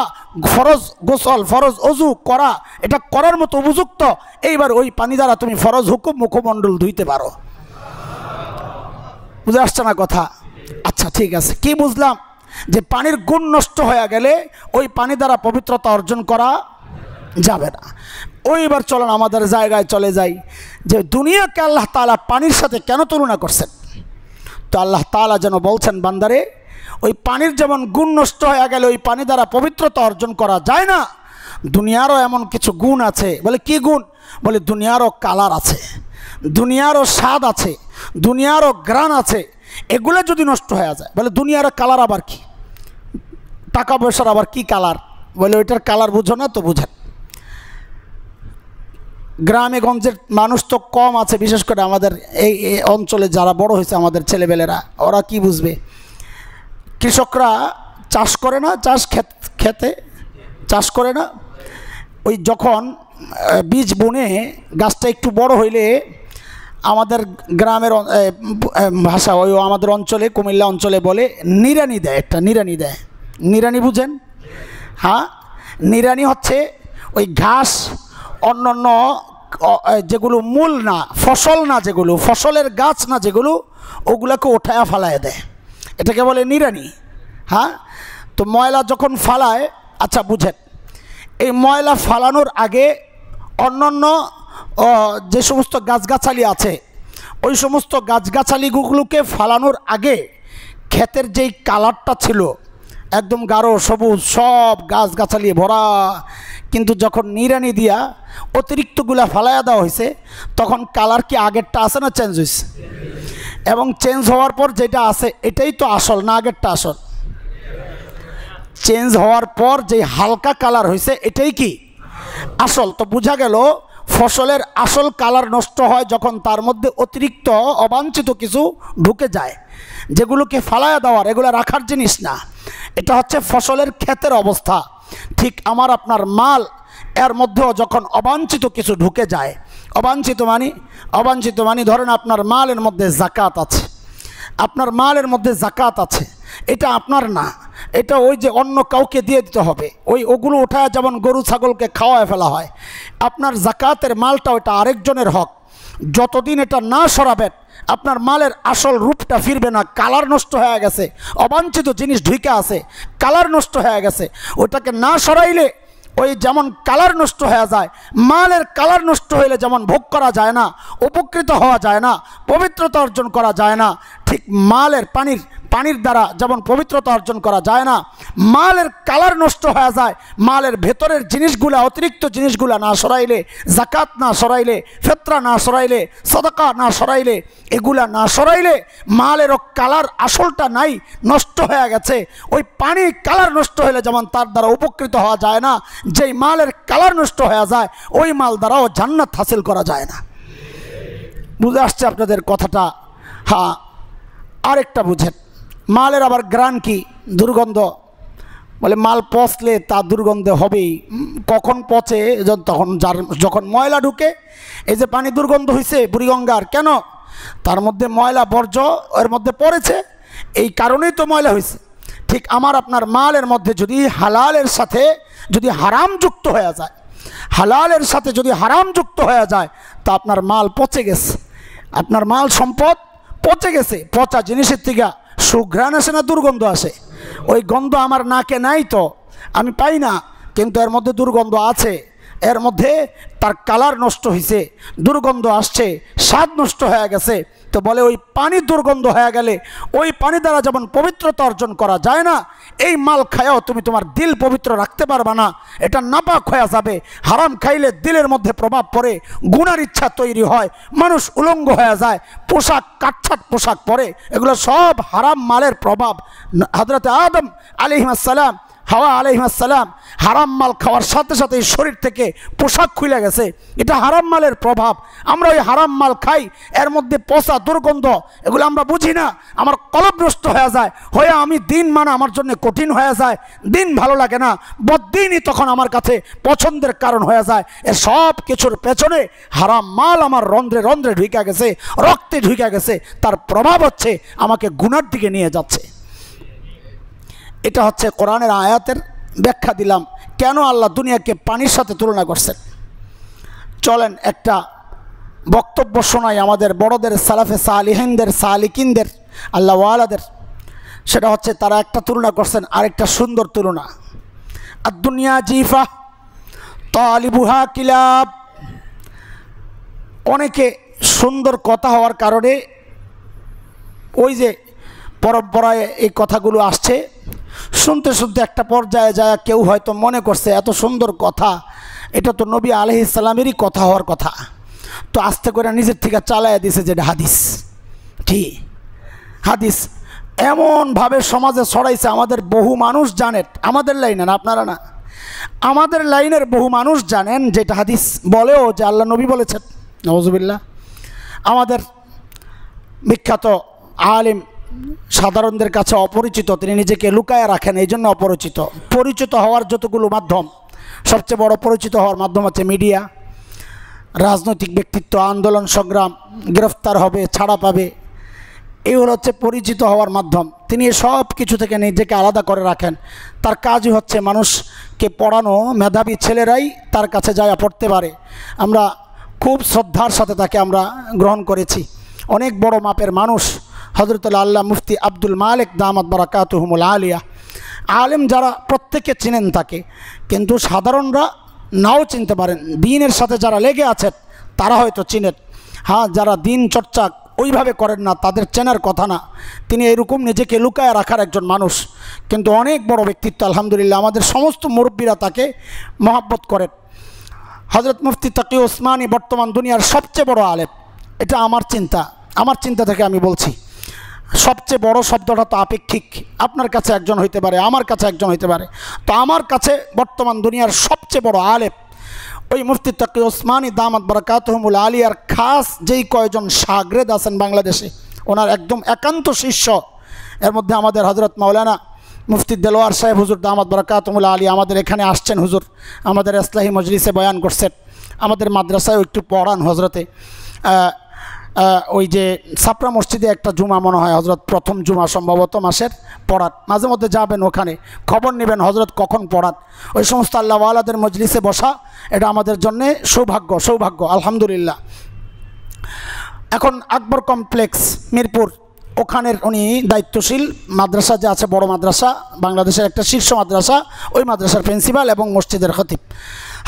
A: ফরজ গোসল ফরজ অজু করা এটা করার মতো উপযুক্ত এইবার ওই পানি দ্বারা তুমি ফরজ হুকুম মুখমণ্ডল ধুইতে পারো বুঝে আসছে না কথা আচ্ছা ঠিক আছে কি বুঝলাম যে পানির গুণ নষ্ট হয়ে গেলে ওই পানি দ্বারা পবিত্রতা অর্জন করা যাবে না ওইবার চলেন আমাদের জায়গায় চলে যাই যে দুনিয়াকে আল্লাহ তালা পানির সাথে কেন তুলনা করছেন তো আল্লাহ তালা যেন বলছেন বান্দারে ওই পানির যেমন গুণ নষ্ট হয়ে গেলে ওই পানি দ্বারা পবিত্রতা অর্জন করা যায় না দুনিয়ারও এমন কিছু গুণ আছে বলে কি গুণ বলে দুনিয়ারও কালার আছে দুনিয়ারও স্বাদ আছে দুনিয়ারও গ্রান আছে এগুলো যদি নষ্ট হয়ে যায় বলে দুনিয়ারও কালার আবার কি টাকা পয়সার আবার কি কালার বলে ওইটার কালার বুঝো না তো বুঝেন গ্রামে গঞ্জের মানুষ তো কম আছে বিশেষ করে আমাদের এই অঞ্চলে যারা বড় হয়েছে আমাদের ছেলেবেলেরা ওরা কি বুঝবে কৃষকরা চাষ করে না চাষ ক্ষেত খেতে চাষ করে না ওই যখন বীজ বুনে গাছটা একটু বড় হইলে আমাদের গ্রামের ভাষা ওই আমাদের অঞ্চলে কুমিল্লা অঞ্চলে বলে নিরানি দেয় একটা নিরানি দেয় নিরানি বুঝেন হ্যাঁ নিরানি হচ্ছে ওই ঘাস অন্য যেগুলো মূল না ফসল না যেগুলো ফসলের গাছ না যেগুলো ওগুলাকে ওঠায়া ফালায় দেয় এটাকে বলে নিরানি হ্যাঁ তো ময়লা যখন ফালায় আচ্ছা বুঝেন এই ময়লা ফালানোর আগে অন্য অন্য যে সমস্ত গাছগাছালি আছে ওই সমস্ত গাছগাছালিগুলোকে ফালানোর আগে ক্ষেতের যেই কালারটা ছিল একদম গাঢ় সবুজ সব গাছগাছালি ভরা কিন্তু যখন নিরানি দিয়া অতিরিক্তগুলা ফালাইয়া দেওয়া হয়েছে তখন কালার কি আগেরটা আছে না চেঞ্জ হয়েছে এবং চেঞ্জ হওয়ার পর যেটা আছে এটাই তো আসল না আগেরটা আসল চেঞ্জ হওয়ার পর যে হালকা কালার হয়েছে এটাই কি আসল তো বোঝা গেল ফসলের আসল কালার নষ্ট হয় যখন তার মধ্যে অতিরিক্ত অবাঞ্ছিত কিছু ঢুকে যায় যেগুলোকে ফালাইয়া দেওয়ার এগুলো রাখার জিনিস না এটা হচ্ছে ফসলের ক্ষেতের অবস্থা ঠিক আমার আপনার মাল এর মধ্যেও যখন অবাঞ্ছিত কিছু ঢুকে যায় অবাঞ্ছিত মানি অবাঞ্ছিত মানি ধরেন আপনার মালের মধ্যে জাকাত আছে আপনার মালের মধ্যে জাকাত আছে এটা আপনার না এটা ওই যে অন্য কাউকে দিয়ে দিতে হবে ওই ওগুলো ওঠায় যেমন গরু ছাগলকে খাওয়ায় ফেলা হয় আপনার জাকাতের মালটা ওটা আরেকজনের হক যতদিন এটা না সরাবেন আপনার মালের আসল রূপটা ফিরবে না কালার নষ্ট হয়ে গেছে অবাঞ্ছিত জিনিস ঢুকে আছে কালার নষ্ট হয়ে গেছে ওটাকে না সরাইলে ওই যেমন কালার নষ্ট হয়ে যায় মালের কালার নষ্ট হইলে যেমন ভোগ করা যায় না উপকৃত হওয়া যায় না পবিত্রতা অর্জন করা যায় না ঠিক মালের পানির পানির দ্বারা যেমন পবিত্রতা অর্জন করা যায় না মালের কালার নষ্ট হয়ে যায় মালের ভেতরের জিনিসগুলা অতিরিক্ত জিনিসগুলা না সরাইলে জাকাত না সরাইলে ফেতরা না সরাইলে সদকা না সরাইলে এগুলা না সরাইলে মালেরও কালার আসলটা নাই নষ্ট হয়ে গেছে ওই পানি কালার নষ্ট হলে যেমন তার দ্বারা উপকৃত হওয়া যায় না যেই মালের কালার নষ্ট হয়ে যায় ওই মাল দ্বারাও জান্নাত হাসিল করা যায় না বুঝে আসছে আপনাদের কথাটা হ্যাঁ আরেকটা বুঝেন মালের আবার গ্রান কি দুর্গন্ধ বলে মাল পচলে তা দুর্গন্ধ হবেই কখন পচে তখন যার যখন ময়লা ঢুকে এই যে পানি দুর্গন্ধ হয়েছে বুড়িগঙ্গার কেন তার মধ্যে ময়লা বর্জ্য এর মধ্যে পড়েছে এই কারণেই তো ময়লা হয়েছে ঠিক আমার আপনার মালের মধ্যে যদি হালালের সাথে যদি হারাম যুক্ত হয়ে যায় হালালের সাথে যদি হারাম যুক্ত হয়ে যায় তা আপনার মাল পচে গেছে আপনার মাল সম্পদ পচে গেছে পচা জিনিসের থেকে সুঘ্রাণ আসে না দুর্গন্ধ আসে ওই গন্ধ আমার নাকে নাই তো আমি পাই না কিন্তু এর মধ্যে দুর্গন্ধ আছে এর মধ্যে তার কালার নষ্ট হয়েছে দুর্গন্ধ আসছে স্বাদ নষ্ট হয়ে গেছে তো বলে ওই পানি দুর্গন্ধ হয়ে গেলে ওই পানি দ্বারা যেমন পবিত্রতা অর্জন করা যায় না এই মাল খায়াও তুমি তোমার দিল পবিত্র রাখতে পারবে না এটা নাপাক হয়ে যাবে হারাম খাইলে দিলের মধ্যে প্রভাব পড়ে গুণার ইচ্ছা তৈরি হয় মানুষ উলঙ্গ হয়ে যায় পোশাক কাটছাট পোশাক পরে এগুলো সব হারাম মালের প্রভাব হজরত আদম আলিহিমাসাল্লাম হাওয়া আলহিমাসাল্লাম হারাম মাল খাওয়ার সাথে সাথে শরীর থেকে পোশাক খুলে গেছে এটা হারাম মালের প্রভাব আমরা ওই হারাম মাল খাই এর মধ্যে পচা দুর্গন্ধ এগুলো আমরা বুঝি না আমার কলব হয়ে যায় হয়ে আমি দিন মানা আমার জন্য কঠিন হয়ে যায় দিন ভালো লাগে না বদিনই তখন আমার কাছে পছন্দের কারণ হয়ে যায় এ সব কিছুর পেছনে হারাম মাল আমার রন্ধ্রে রন্ধ্রে ঢুকে গেছে রক্তে ঢুকে গেছে তার প্রভাব হচ্ছে আমাকে গুনার দিকে নিয়ে যাচ্ছে এটা হচ্ছে কোরআনের আয়াতের ব্যাখ্যা দিলাম কেন আল্লাহ দুনিয়াকে পানির সাথে তুলনা করছেন চলেন একটা বক্তব্য শোনাই আমাদের বড়দের সালাফে সালিহিনদের সালিকিনদের আল্লাহ ওয়ালাদের সেটা হচ্ছে তারা একটা তুলনা করছেন আরেকটা সুন্দর তুলনা আর দুনিয়া জিফা তালিবুহা কিলাব অনেকে সুন্দর কথা হওয়ার কারণে ওই যে পরম্পরায় এই কথাগুলো আসছে শুনতে শুনতে একটা পর্যায়ে যায় কেউ হয়তো মনে করছে এত সুন্দর কথা এটা তো নবী আলহ ইসলামেরই কথা হওয়ার কথা তো আস্তে করে নিজের থেকে চালায় দিছে যেটা হাদিস ঠিক হাদিস এমনভাবে সমাজে ছড়াইছে আমাদের বহু মানুষ জানেন আমাদের লাইনে না আপনারা না আমাদের লাইনের বহু মানুষ জানেন যেটা হাদিস বলেও যে আল্লাহ নবী বলেছেন নজবিল্লা আমাদের বিখ্যাত আলিম সাধারণদের কাছে অপরিচিত তিনি নিজেকে লুকায় রাখেন এই জন্য অপরিচিত পরিচিত হওয়ার যতগুলো মাধ্যম সবচেয়ে বড় পরিচিত হওয়ার মাধ্যম আছে মিডিয়া রাজনৈতিক ব্যক্তিত্ব আন্দোলন সংগ্রাম গ্রেফতার হবে ছাড়া পাবে এগুলো হচ্ছে পরিচিত হওয়ার মাধ্যম তিনি সব কিছু থেকে নিজেকে আলাদা করে রাখেন তার কাজই হচ্ছে মানুষকে পড়ানো মেধাবী ছেলেরাই তার কাছে যায় পড়তে পারে আমরা খুব শ্রদ্ধার সাথে তাকে আমরা গ্রহণ করেছি অনেক বড় মাপের মানুষ হজরতুল্লা আল্লাহ মুফতি আব্দুল মালিক বারাকাত বরাকাতহমুল আলিয়া আলেম যারা প্রত্যেকে চিনেন তাকে কিন্তু সাধারণরা নাও চিনতে পারেন দিনের সাথে যারা লেগে আছেন তারা হয়তো চিনেন হ্যাঁ যারা দিন চর্চা ওইভাবে করেন না তাদের চেনার কথা না তিনি এরকম নিজেকে লুকায় রাখার একজন মানুষ কিন্তু অনেক বড় ব্যক্তিত্ব আলহামদুলিল্লাহ আমাদের সমস্ত মুরব্বীরা তাকে মহাব্বত করেন হজরত মুফতি তাকি ওসমানী বর্তমান দুনিয়ার সবচেয়ে বড় আলেম এটা আমার চিন্তা আমার চিন্তা থেকে আমি বলছি সবচেয়ে বড় শব্দটা তো আপেক্ষিক আপনার কাছে একজন হইতে পারে আমার কাছে একজন হইতে পারে তো আমার কাছে বর্তমান দুনিয়ার সবচেয়ে বড় আলেপ ওই মুফতি তাকি ওসমানী দামাত বরকাতহমুল আলিয়ার খাস যেই কয়জন সাগরেদ আছেন বাংলাদেশে ওনার একদম একান্ত শিষ্য এর মধ্যে আমাদের হজরত মাওলানা মুফতি দেলোয়ার সাহেব হুজুর দামাত কাতহমুল আলী আমাদের এখানে আসছেন হুজুর আমাদের ইসলাহী মজলিসে বয়ান করছেন আমাদের মাদ্রাসায় একটু পড়ান হজরতে ওই যে সাপরা মসজিদে একটা জুমা মনে হয় হজরত প্রথম জুমা সম্ভবত মাসের পড়াত মাঝে মধ্যে যাবেন ওখানে খবর নেবেন হজরত কখন পড়াত ওই সমস্ত আল্লাহওয়ালাদের মজলিসে বসা এটা আমাদের জন্যে সৌভাগ্য সৌভাগ্য আলহামদুলিল্লাহ এখন আকবর কমপ্লেক্স মিরপুর ওখানের উনি দায়িত্বশীল মাদ্রাসা যে আছে বড় মাদ্রাসা বাংলাদেশের একটা শীর্ষ মাদ্রাসা ওই মাদ্রাসার প্রিন্সিপাল এবং মসজিদের খতিব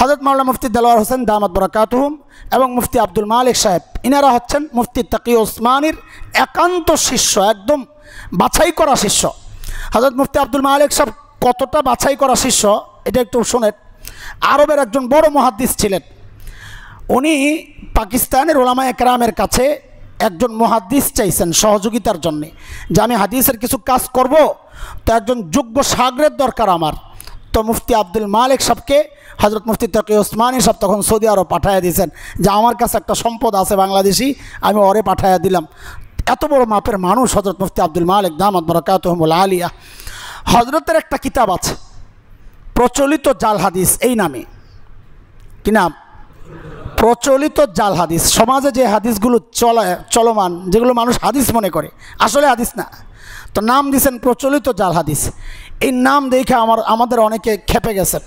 A: হজরত মাওলা মুফতি দেলোয়ার হোসেন দামাত বরাকাতহুম এবং মুফতি আব্দুল মালিক সাহেব ইনারা হচ্ছেন মুফতি তাকি ওসমানির একান্ত শিষ্য একদম বাছাই করা শিষ্য হজরত মুফতি আব্দুল মালিক সাহেব কতটা বাছাই করা শিষ্য এটা একটু শোনেন আরবের একজন বড় মহাদ্দিস ছিলেন উনি পাকিস্তানের ওলামা একরামের কাছে একজন মহাদিস চাইছেন সহযোগিতার জন্যে যে আমি হাদিসের কিছু কাজ করব তো একজন যোগ্য সাগরের দরকার আমার তো মুফতি আব্দুল মালিক সাহকে হজরত মুফতি তকি ওসমানী সব তখন সৌদি আরব পাঠাইয়া দিয়েছেন যে আমার কাছে একটা সম্পদ আছে বাংলাদেশি আমি ওরে পাঠাইয়া দিলাম এত বড় মাপের মানুষ হজরত মুফতি আব্দুল মালিক দামদ বরকাত আলিয়া হজরতের একটা কিতাব আছে প্রচলিত জাল হাদিস এই নামে কি নাম প্রচলিত জাল হাদিস সমাজে যে হাদিসগুলো চলা চলমান যেগুলো মানুষ হাদিস মনে করে আসলে হাদিস না তো নাম দিছেন প্রচলিত জাল হাদিস এই নাম দেখে আমার আমাদের অনেকে খেপে গেছেন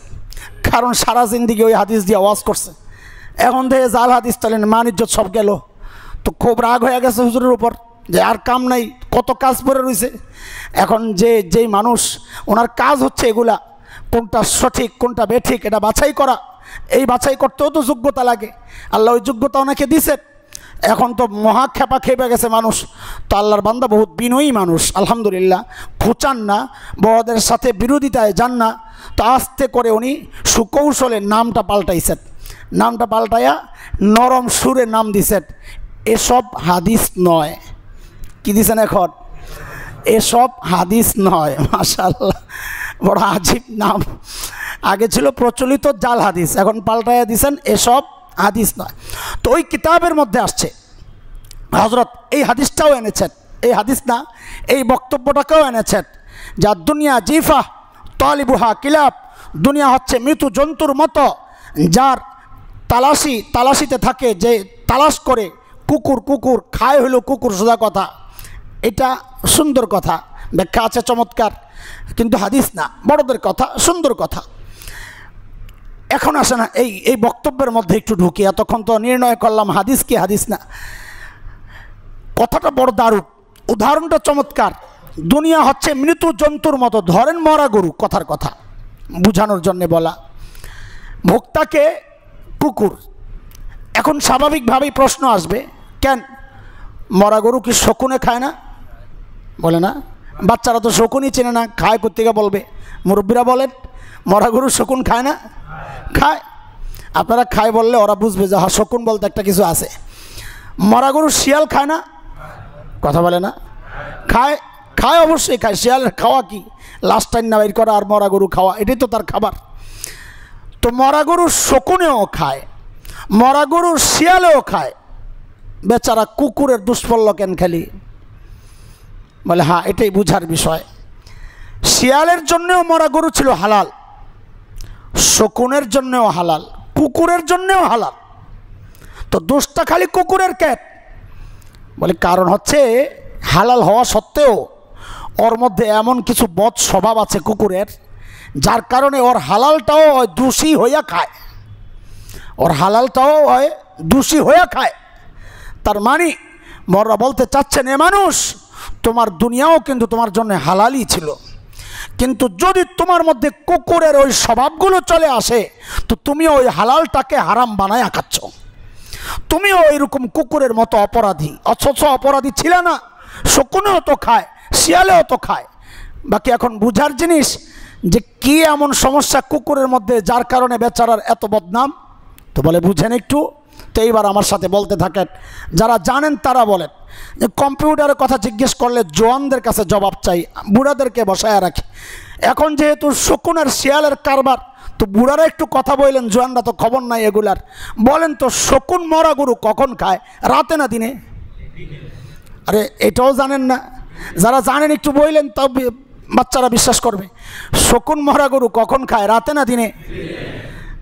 A: কারণ সারা জিন্দিগি ওই হাদিস দিয়ে আওয়াজ করছে এখন থেকে জাল হাদিস চলেন মানিজ্য সব গেল তো খুব রাগ হয়ে গেছে হুজুরের উপর যে আর কাম নাই কত কাজ পরে রয়েছে এখন যে যেই মানুষ ওনার কাজ হচ্ছে এগুলা কোনটা সঠিক কোনটা বেঠিক এটা বাছাই করা এই বাছাই করতেও তো যোগ্যতা লাগে আল্লাহ ওই যোগ্যতা ওনাকে দিছে এখন তো মহা খেপা খেপে গেছে মানুষ তো আল্লাহর বান্দা বহুত বিনয়ী মানুষ আলহামদুলিল্লাহ ফুচান না বড়দের সাথে বিরোধিতায় যান না তো আস্তে করে উনি সুকৌশলে নামটা পাল্টাইছেন নামটা পাল্টায়া নরম সুরে নাম দিছেন এসব হাদিস নয় কি দিছেন এখন এসব হাদিস নয় মাশাল্লাহ বড় আজীব নাম আগে ছিল প্রচলিত জাল হাদিস এখন পাল্টাইয়া দিছেন এসব হাদিস নয় তো ওই কিতাবের মধ্যে আসছে হজরত এই হাদিসটাও এনেছেন এই হাদিস না এই বক্তব্যটাকেও এনেছেন যা দুনিয়া জিফা তলিবুহা কিলাব দুনিয়া হচ্ছে মৃত্যু জন্তুর মতো যার তালাশি তালাশিতে থাকে যে তালাশ করে কুকুর কুকুর খায় হলো কুকুর সোজা কথা এটা সুন্দর কথা ব্যাখ্যা আছে চমৎকার কিন্তু হাদিস না বড়দের কথা সুন্দর কথা এখন আসে না এই এই বক্তব্যের মধ্যে একটু ঢুকি এতক্ষণ তো নির্ণয় করলাম হাদিস কি হাদিস না কথাটা বড় দারুণ উদাহরণটা চমৎকার দুনিয়া হচ্ছে মৃত জন্তুর মতো ধরেন মরা গরু কথার কথা বুঝানোর জন্যে বলা ভোক্তাকে কুকুর এখন স্বাভাবিকভাবেই প্রশ্ন আসবে কেন মরা গরু কি শকুনে খায় না বলে না বাচ্চারা তো শকুনই চেনে না খায় করতে গিয়ে বলবে মুরব্বীরা বলেন মরা গরু শকুন খায় না খায় আপনারা খায় বললে ওরা বুঝবে যে হ্যাঁ শকুন বলতে একটা কিছু আছে মরা গরু শিয়াল খায় না কথা বলে না খায় খায় অবশ্যই খায় শিয়াল খাওয়া কি লাস্ট টাইম না বাইর করা আর মরা গরু খাওয়া এটাই তো তার খাবার তো মরা গরু শকুনেও খায় মরা গরু শিয়ালেও খায় বেচারা কুকুরের দুষ্পল্য কেন খেলি বলে হ্যাঁ এটাই বুঝার বিষয় শিয়ালের জন্যও মরা গরু ছিল হালাল শকুনের জন্যেও হালাল কুকুরের জন্যেও হালাল তো দোষটা খালি কুকুরের ক্যাট বলে কারণ হচ্ছে হালাল হওয়া সত্ত্বেও ওর মধ্যে এমন কিছু বদ স্বভাব আছে কুকুরের যার কারণে ওর হালালটাও হয় দোষী হইয়া খায় ওর হালালটাও হয় দোষী হইয়া খায় তার মানে মররা বলতে চাচ্ছেন এ মানুষ তোমার দুনিয়াও কিন্তু তোমার জন্য হালালই ছিল কিন্তু যদি তোমার মধ্যে কুকুরের ওই স্বভাবগুলো চলে আসে তো তুমি ওই হালালটাকে হারাম বানায় আঁকাচ্ছ তুমিও এরকম কুকুরের মতো অপরাধী অথচ অপরাধী ছিল না শকুনেও তো খায় শিয়ালেও তো খায় বাকি এখন বুঝার জিনিস যে কি এমন সমস্যা কুকুরের মধ্যে যার কারণে বেচারার এত বদনাম তো বলে বুঝেন একটু তো এইবার আমার সাথে বলতে থাকেন যারা জানেন তারা বলেন যে কম্পিউটারের কথা জিজ্ঞেস করলে জোয়ানদের কাছে জবাব চাই বুড়াদেরকে বসায় রাখি এখন যেহেতু শকুনের শিয়ালের কারবার তো বুড়ারা একটু কথা বললেন জোয়ানরা তো খবর নাই এগুলার বলেন তো শকুন মরা গুরু কখন খায় রাতে না দিনে আরে এটাও জানেন না যারা জানেন একটু বললেন তাও বাচ্চারা বিশ্বাস করবে শকুন মরা গরু কখন খায় রাতে না দিনে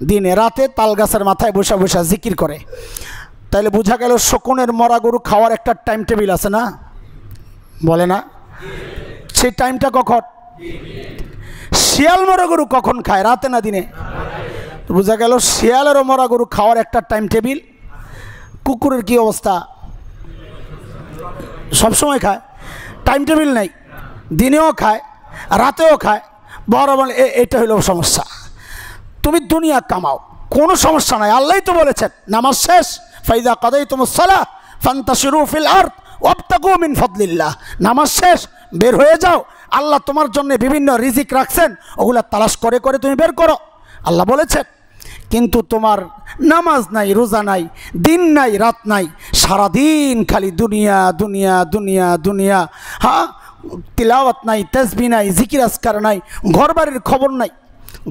A: দিনে রাতে তালগাছের মাথায় বসা বসা জিকির করে তাইলে বোঝা গেল শকুনের মরা গরু খাওয়ার একটা টাইম টেবিল আছে না বলে না সেই টাইমটা কখন শিয়াল মরা গরু কখন খায় রাতে না দিনে বোঝা গেল শিয়ালেরও মরা গরু খাওয়ার একটা টাইম টেবিল কুকুরের কি অবস্থা সবসময় খায় টাইম টেবিল নেই দিনেও খায় রাতেও খায় বড় মানে এটা হলো সমস্যা তুমি দুনিয়া কামাও কোনো সমস্যা নাই আল্লাহ তো বলেছেন নামাজ শেষ ফাইদা কাদাই তোমার সালা ফান্তাসিরুফিল আর্থ অবতাকু মিন ফদলিল্লাহ নামাজ শেষ বের হয়ে যাও আল্লাহ তোমার জন্য বিভিন্ন রিজিক রাখছেন ওগুলা তালাশ করে করে তুমি বের করো আল্লাহ বলেছেন কিন্তু তোমার নামাজ নাই রোজা নাই দিন নাই রাত নাই সারাদিন খালি দুনিয়া দুনিয়া দুনিয়া দুনিয়া হ্যাঁ তিলাওয়াত নাই তেজবি নাই জিকিরাজকার নাই ঘর বাড়ির খবর নাই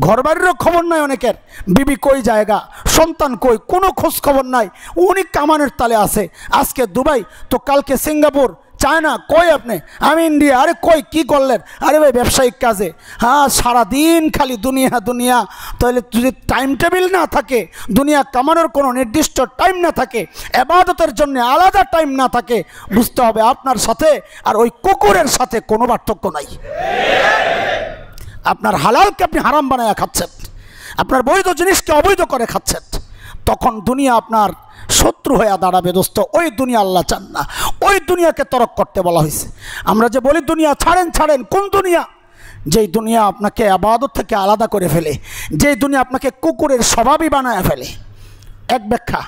A: ঘরবাড়িরও খবর নাই অনেকের বিবি কই জায়গা সন্তান কই কোনো খোঁজ খবর নাই উনি কামানের তালে আছে আজকে দুবাই তো কালকে সিঙ্গাপুর চায়না কই আপনি আমি ইন্ডিয়া আরে কই কি করলেন আরে ভাই ব্যবসায়িক কাজে হ্যাঁ সারাদিন খালি দুনিয়া দুনিয়া তাহলে যদি টাইম টেবিল না থাকে দুনিয়া কামানোর কোনো নির্দিষ্ট টাইম না থাকে এবাদতের জন্য আলাদা টাইম না থাকে বুঝতে হবে আপনার সাথে আর ওই কুকুরের সাথে কোনো পার্থক্য নাই আপনার হালালকে আপনি হারাম বানায় খাচ্ছেন আপনার বৈধ জিনিসকে অবৈধ করে খাচ্ছেন তখন দুনিয়া আপনার শত্রু হয়ে দাঁড়াবে দোস্ত ওই দুনিয়া আল্লাহ চান না ওই দুনিয়াকে তরক করতে বলা হয়েছে আমরা যে বলি দুনিয়া ছাড়েন ছাড়েন কোন দুনিয়া যেই দুনিয়া আপনাকে আবাদত থেকে আলাদা করে ফেলে যেই দুনিয়া আপনাকে কুকুরের স্বভাবই বানায় ফেলে এক ব্যাখ্যা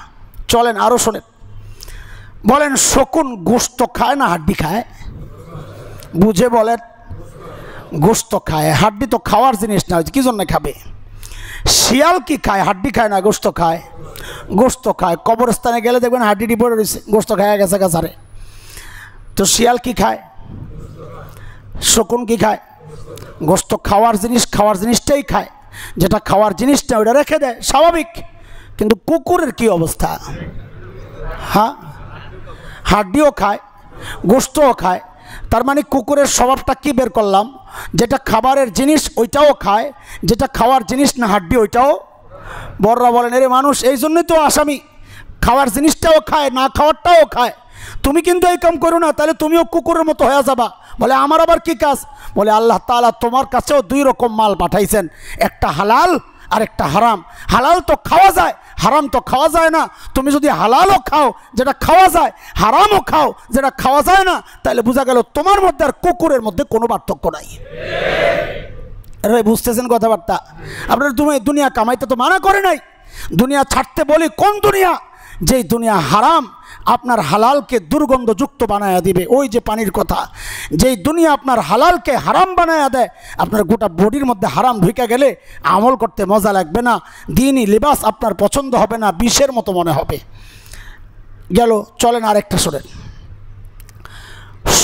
A: চলেন আরও শোনেন বলেন শকুন গুস্ত খায় না হাড্ডি খায় বুঝে বলেন গোস্ত খায় হাড্ডি তো খাওয়ার জিনিস না কি জন্য খাবে শিয়াল কি খায় হাড্ডি খায় না গোস্ত খায় গোস্ত খায় কবরস্থানে গেলে দেখবেন হাড্ডি ডিপোর গোস্ত খায় গেছে গাছারে তো শিয়াল কি খায় শকুন কি খায় গোস্ত খাওয়ার জিনিস খাওয়ার জিনিসটাই খায় যেটা খাওয়ার জিনিসটা ওটা রেখে দেয় স্বাভাবিক কিন্তু কুকুরের কি অবস্থা হ্যাঁ হাড্ডিও খায় গোস্তও খায় তার মানে কুকুরের স্বভাবটা কি বের করলাম যেটা খাবারের জিনিস ওইটাও খায় যেটা খাওয়ার জিনিস না হাড্ডি ওইটাও বড়রা বলেন এরে মানুষ এই জন্যই তো আসামি খাওয়ার জিনিসটাও খায় না খাওয়ারটাও খায় তুমি কিন্তু এই কাম করো না তাহলে তুমিও কুকুরের মতো হয়ে যাবা বলে আমার আবার কি কাজ বলে আল্লাহ তালা তোমার কাছেও দুই রকম মাল পাঠাইছেন একটা হালাল আর একটা হারাম হালাল তো খাওয়া যায় হারাম তো খাওয়া যায় না তুমি যদি হালালও খাও যেটা খাওয়া যায় হারামও খাও যেটা খাওয়া যায় না তাহলে বোঝা গেল তোমার মধ্যে আর কুকুরের মধ্যে কোনো পার্থক্য নাই বুঝতেছেন কথাবার্তা আপনার তুমি দুনিয়া কামাইতে তো মানা করে নাই দুনিয়া ছাড়তে বলি কোন দুনিয়া যেই দুনিয়া হারাম আপনার হালালকে দুর্গন্ধযুক্ত বানায়া দিবে ওই যে পানির কথা যেই দুনিয়া আপনার হালালকে হারাম বানায়া দেয় আপনার গোটা বডির মধ্যে হারাম ঢুকে গেলে আমল করতে মজা লাগবে না দিনই লিবাস আপনার পছন্দ হবে না বিষের মতো মনে হবে গেল চলেন আরেকটা শোনেন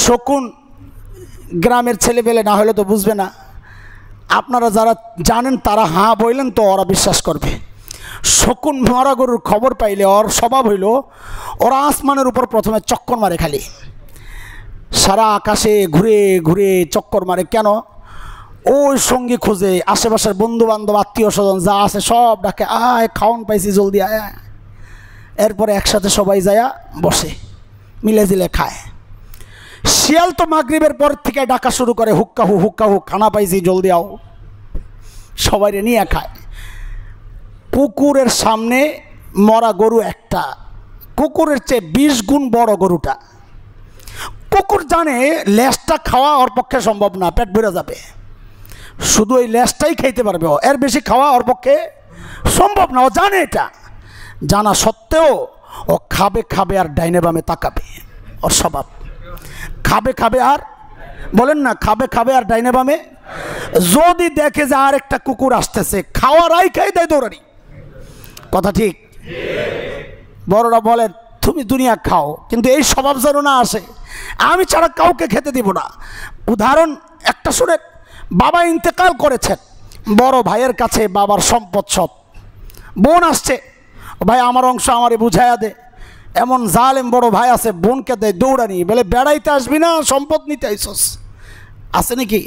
A: শকুন গ্রামের পেলে না হলে তো বুঝবে না আপনারা যারা জানেন তারা হাঁ বইলেন তো ওরা বিশ্বাস করবে শকুন মরা গরুর খবর পাইলে ওর স্বভাব হইল ওরা আসমানের উপর প্রথমে চক্কর মারে খালি সারা আকাশে ঘুরে ঘুরে চক্কর মারে কেন ওই সঙ্গী খুঁজে আশেপাশের বন্ধু বান্ধব আত্মীয় স্বজন যা আছে সব ডাকে আয় খাউন পাইছি জলদি আয় এরপরে একসাথে সবাই যায়া বসে মিলে জিলে খায় শিয়াল তো মাগরীবের পর থেকে ডাকা শুরু করে হুক্কা হু হুক্কা হু খানা পাইছি জলদি আও সবাই নিয়ে খায় কুকুরের সামনে মরা গরু একটা কুকুরের চেয়ে বিশ গুণ বড় গরুটা কুকুর জানে লেসটা খাওয়া ওর পক্ষে সম্ভব না পেট ভরে যাবে শুধু ওই লেসটাই খাইতে পারবে ও এর বেশি খাওয়া ওর পক্ষে সম্ভব না ও জানে এটা জানা সত্ত্বেও ও খাবে খাবে আর ডাইনে বামে তাকাবে ওর স্বভাব খাবে খাবে আর বলেন না খাবে খাবে আর ডাইনে বামে যদি দেখে যে আর একটা কুকুর আসতেছে খাওয়ারাই খাই দেয় দৌড়ানি কথা ঠিক বড়রা বলেন তুমি দুনিয়া খাও কিন্তু এই স্বভাব যেন না আসে আমি ছাড়া কাউকে খেতে দিব না উদাহরণ একটা শুনে বাবা ইন্তেকাল করেছেন বড় ভাইয়ের কাছে বাবার সম্পদ সব বোন আসছে ভাই আমার অংশ আমারে বুঝাইয়া দে এমন জালেম বড় ভাই আছে বোনকে দেয় দৌড়ানি বলে বেড়াইতে আসবি না সম্পদ নিতে আইসস আছে নাকি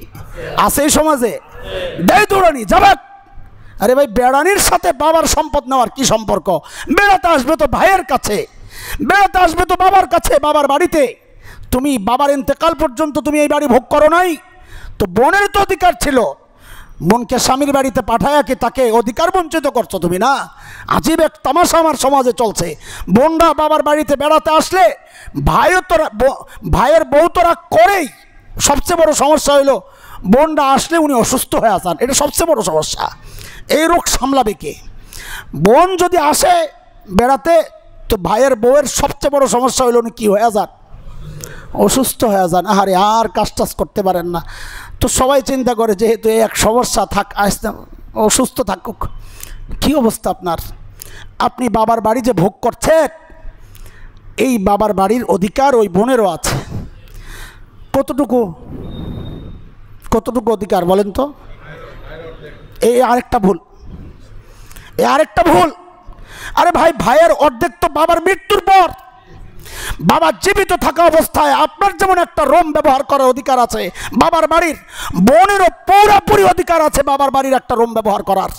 A: আছে এই সমাজে দেয় দৌড়ানি যাবে আরে ভাই বেড়ানির সাথে বাবার সম্পদ নেওয়ার কি সম্পর্ক বেড়াতে আসবে তো ভাইয়ের কাছে বেড়াতে আসবে তো বাবার কাছে বাবার বাড়িতে তুমি বাবার ইন্তেকাল পর্যন্ত তুমি এই বাড়ি ভোগ করো নাই তো বোনের তো অধিকার ছিল বোনকে স্বামীর বাড়িতে পাঠায় কি তাকে অধিকার বঞ্চিত করছো তুমি না আজীব এক তামাশা আমার সমাজে চলছে বোনরা বাবার বাড়িতে বেড়াতে আসলে ভাইও তো ভাইয়ের বউ তো রাগ করেই সবচেয়ে বড় সমস্যা হইল বোনরা আসলে উনি অসুস্থ হয়ে আসান এটা সবচেয়ে বড় সমস্যা এই রোগ সামলাবে কে বোন যদি আসে বেড়াতে তো ভাইয়ের বউয়ের সবচেয়ে বড় সমস্যা হইল উনি কী হয়ে যান অসুস্থ হয়ে যান আহারে আর কাজ টাজ করতে পারেন না তো সবাই চিন্তা করে যেহেতু এই এক সমস্যা থাক আসতে অসুস্থ থাকুক কি অবস্থা আপনার আপনি বাবার বাড়ি যে ভোগ করছেন এই বাবার বাড়ির অধিকার ওই বোনেরও আছে কতটুকু কতটুকু অধিকার বলেন তো এই আরেকটা ভুল এ আরেকটা ভুল আরে ভাই ভাইয়ের অর্ধেক তো বাবার মৃত্যুর পর বাবা জীবিত থাকা অবস্থায় আপনার যেমন একটা রোম ব্যবহার করার অধিকার আছে বাবার বাড়ির বোনেরও পুরোপুরি অধিকার আছে বাবার বাড়ির একটা রোম ব্যবহার করার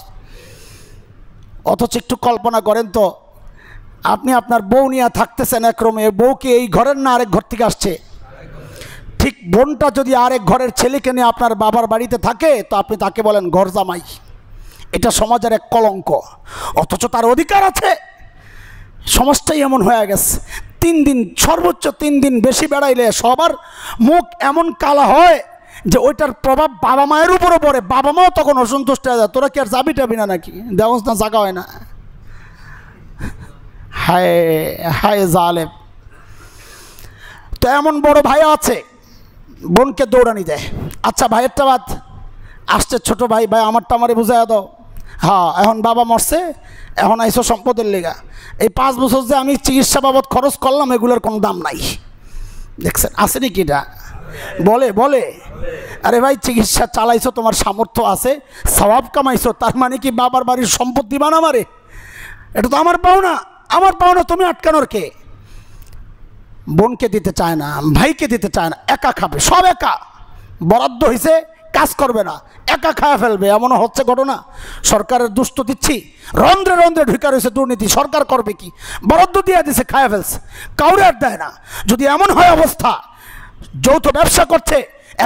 A: অথচ একটু কল্পনা করেন তো আপনি আপনার বউ নিয়ে থাকতেছেন এক রোমে বউকে এই ঘরের না আরেক ঘর থেকে আসছে ঠিক বোনটা যদি আরেক ঘরের ছেলেকে নিয়ে আপনার বাবার বাড়িতে থাকে তো আপনি তাকে বলেন ঘর জামাই এটা সমাজের এক কলঙ্ক অথচ তার অধিকার আছে সমাজটাই এমন হয়ে গেছে তিন দিন সর্বোচ্চ তিন দিন বেশি বেড়াইলে সবার মুখ এমন কালা হয় যে ওইটার প্রভাব বাবা মায়ের উপরে পড়ে বাবা মাও তখন অসন্তুষ্ট হয়ে যায় তোরা কি আর যাবি টাবি না নাকি দেওয়া না জাগা হয় না হায় হায় জালেব তো এমন বড় ভাই আছে বোনকে দৌড়ানি দেয় আচ্ছা ভাইয়েরটা বাদ আসছে ছোট ভাই ভাই আমারটা আমারে বুঝাই দাও হ্যাঁ এখন বাবা মরছে এখন আইসো সম্পদের লেগা এই পাঁচ বছর যে আমি চিকিৎসা বাবদ খরচ করলাম এগুলোর কোনো দাম নাই দেখছেন আসে নাকি এটা বলে বলে আরে ভাই চিকিৎসা চালাইছো তোমার সামর্থ্য আছে স্বভাব কামাইছো তার মানে কি বাবার বাড়ির সম্পত্তি না মারে এটা তো আমার পাওনা আমার পাওনা তুমি আটকানোর কে বোনকে দিতে চায় না ভাইকে দিতে চায় না একা খাবে সব একা বরাদ্দ হয়েছে কাজ করবে না একা খায়া ফেলবে এমনও হচ্ছে ঘটনা সরকারের দুষ্ট দিচ্ছি রন্ধ্রে রন্ধ্রে ঢুকা রয়েছে দুর্নীতি সরকার করবে কি বরাদ্দ দিয়ে দিছে খায়া ফেলছে কাউরে আর দেয় না যদি এমন হয় অবস্থা যৌথ ব্যবসা করছে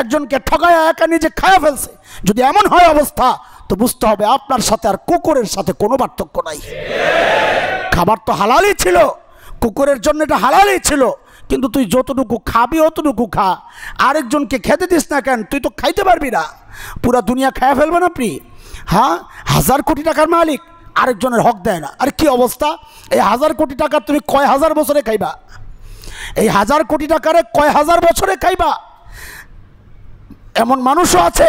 A: একজনকে ঠকায়া একা নিজে খায়া ফেলছে যদি এমন হয় অবস্থা তো বুঝতে হবে আপনার সাথে আর কুকুরের সাথে কোনো পার্থক্য নাই খাবার তো হালালই ছিল কুকুরের জন্য এটা হালালই ছিল কিন্তু তুই যতটুকু খাবি অতটুকু খা আরেকজনকে খেতে দিস না কেন তুই তো খাইতে পারবি না পুরা দুনিয়া ফেলবে না আপনি হ্যাঁ হাজার কোটি টাকার মালিক আরেকজনের হক দেয় না আর কি অবস্থা এই হাজার কোটি টাকা তুমি কয় হাজার বছরে খাইবা এই হাজার কোটি টাকারে কয় হাজার বছরে খাইবা এমন মানুষও আছে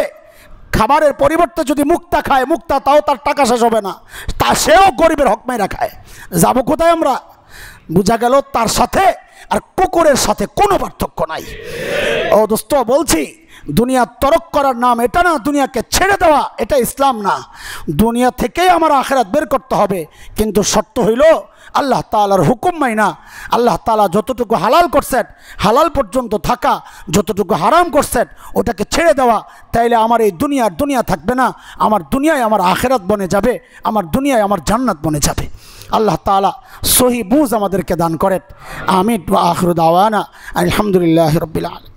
A: খাবারের পরিবর্তে যদি মুক্তা খায় মুক্তা তাও তার টাকা শেষ হবে না তা সেও গরিবের হক মেয়েরা খায় যাবো কোথায় আমরা বোঝা গেল তার সাথে আর কুকুরের সাথে কোনো পার্থক্য নাই ও দোস্ত বলছি দুনিয়া তরক করার নাম এটা না দুনিয়াকে ছেড়ে দেওয়া এটা ইসলাম না দুনিয়া থেকেই আমার আখেরাত বের করতে হবে কিন্তু শর্ত হইল আল্লাহ তালার হুকুম মাইনা আল্লাহ তালা যতটুকু হালাল করছেন হালাল পর্যন্ত থাকা যতটুকু হারাম করছেন ওটাকে ছেড়ে দেওয়া তাইলে আমার এই দুনিয়ার দুনিয়া থাকবে না আমার দুনিয়ায় আমার আখেরাত বনে যাবে আমার দুনিয়ায় আমার জান্নাত বনে যাবে আল্লাহ তালা সহি বুঝ আমাদেরকে দান করেন আমি আখরুদ আওয়ানা আলহামদুলিল্লাহ রবিল আলম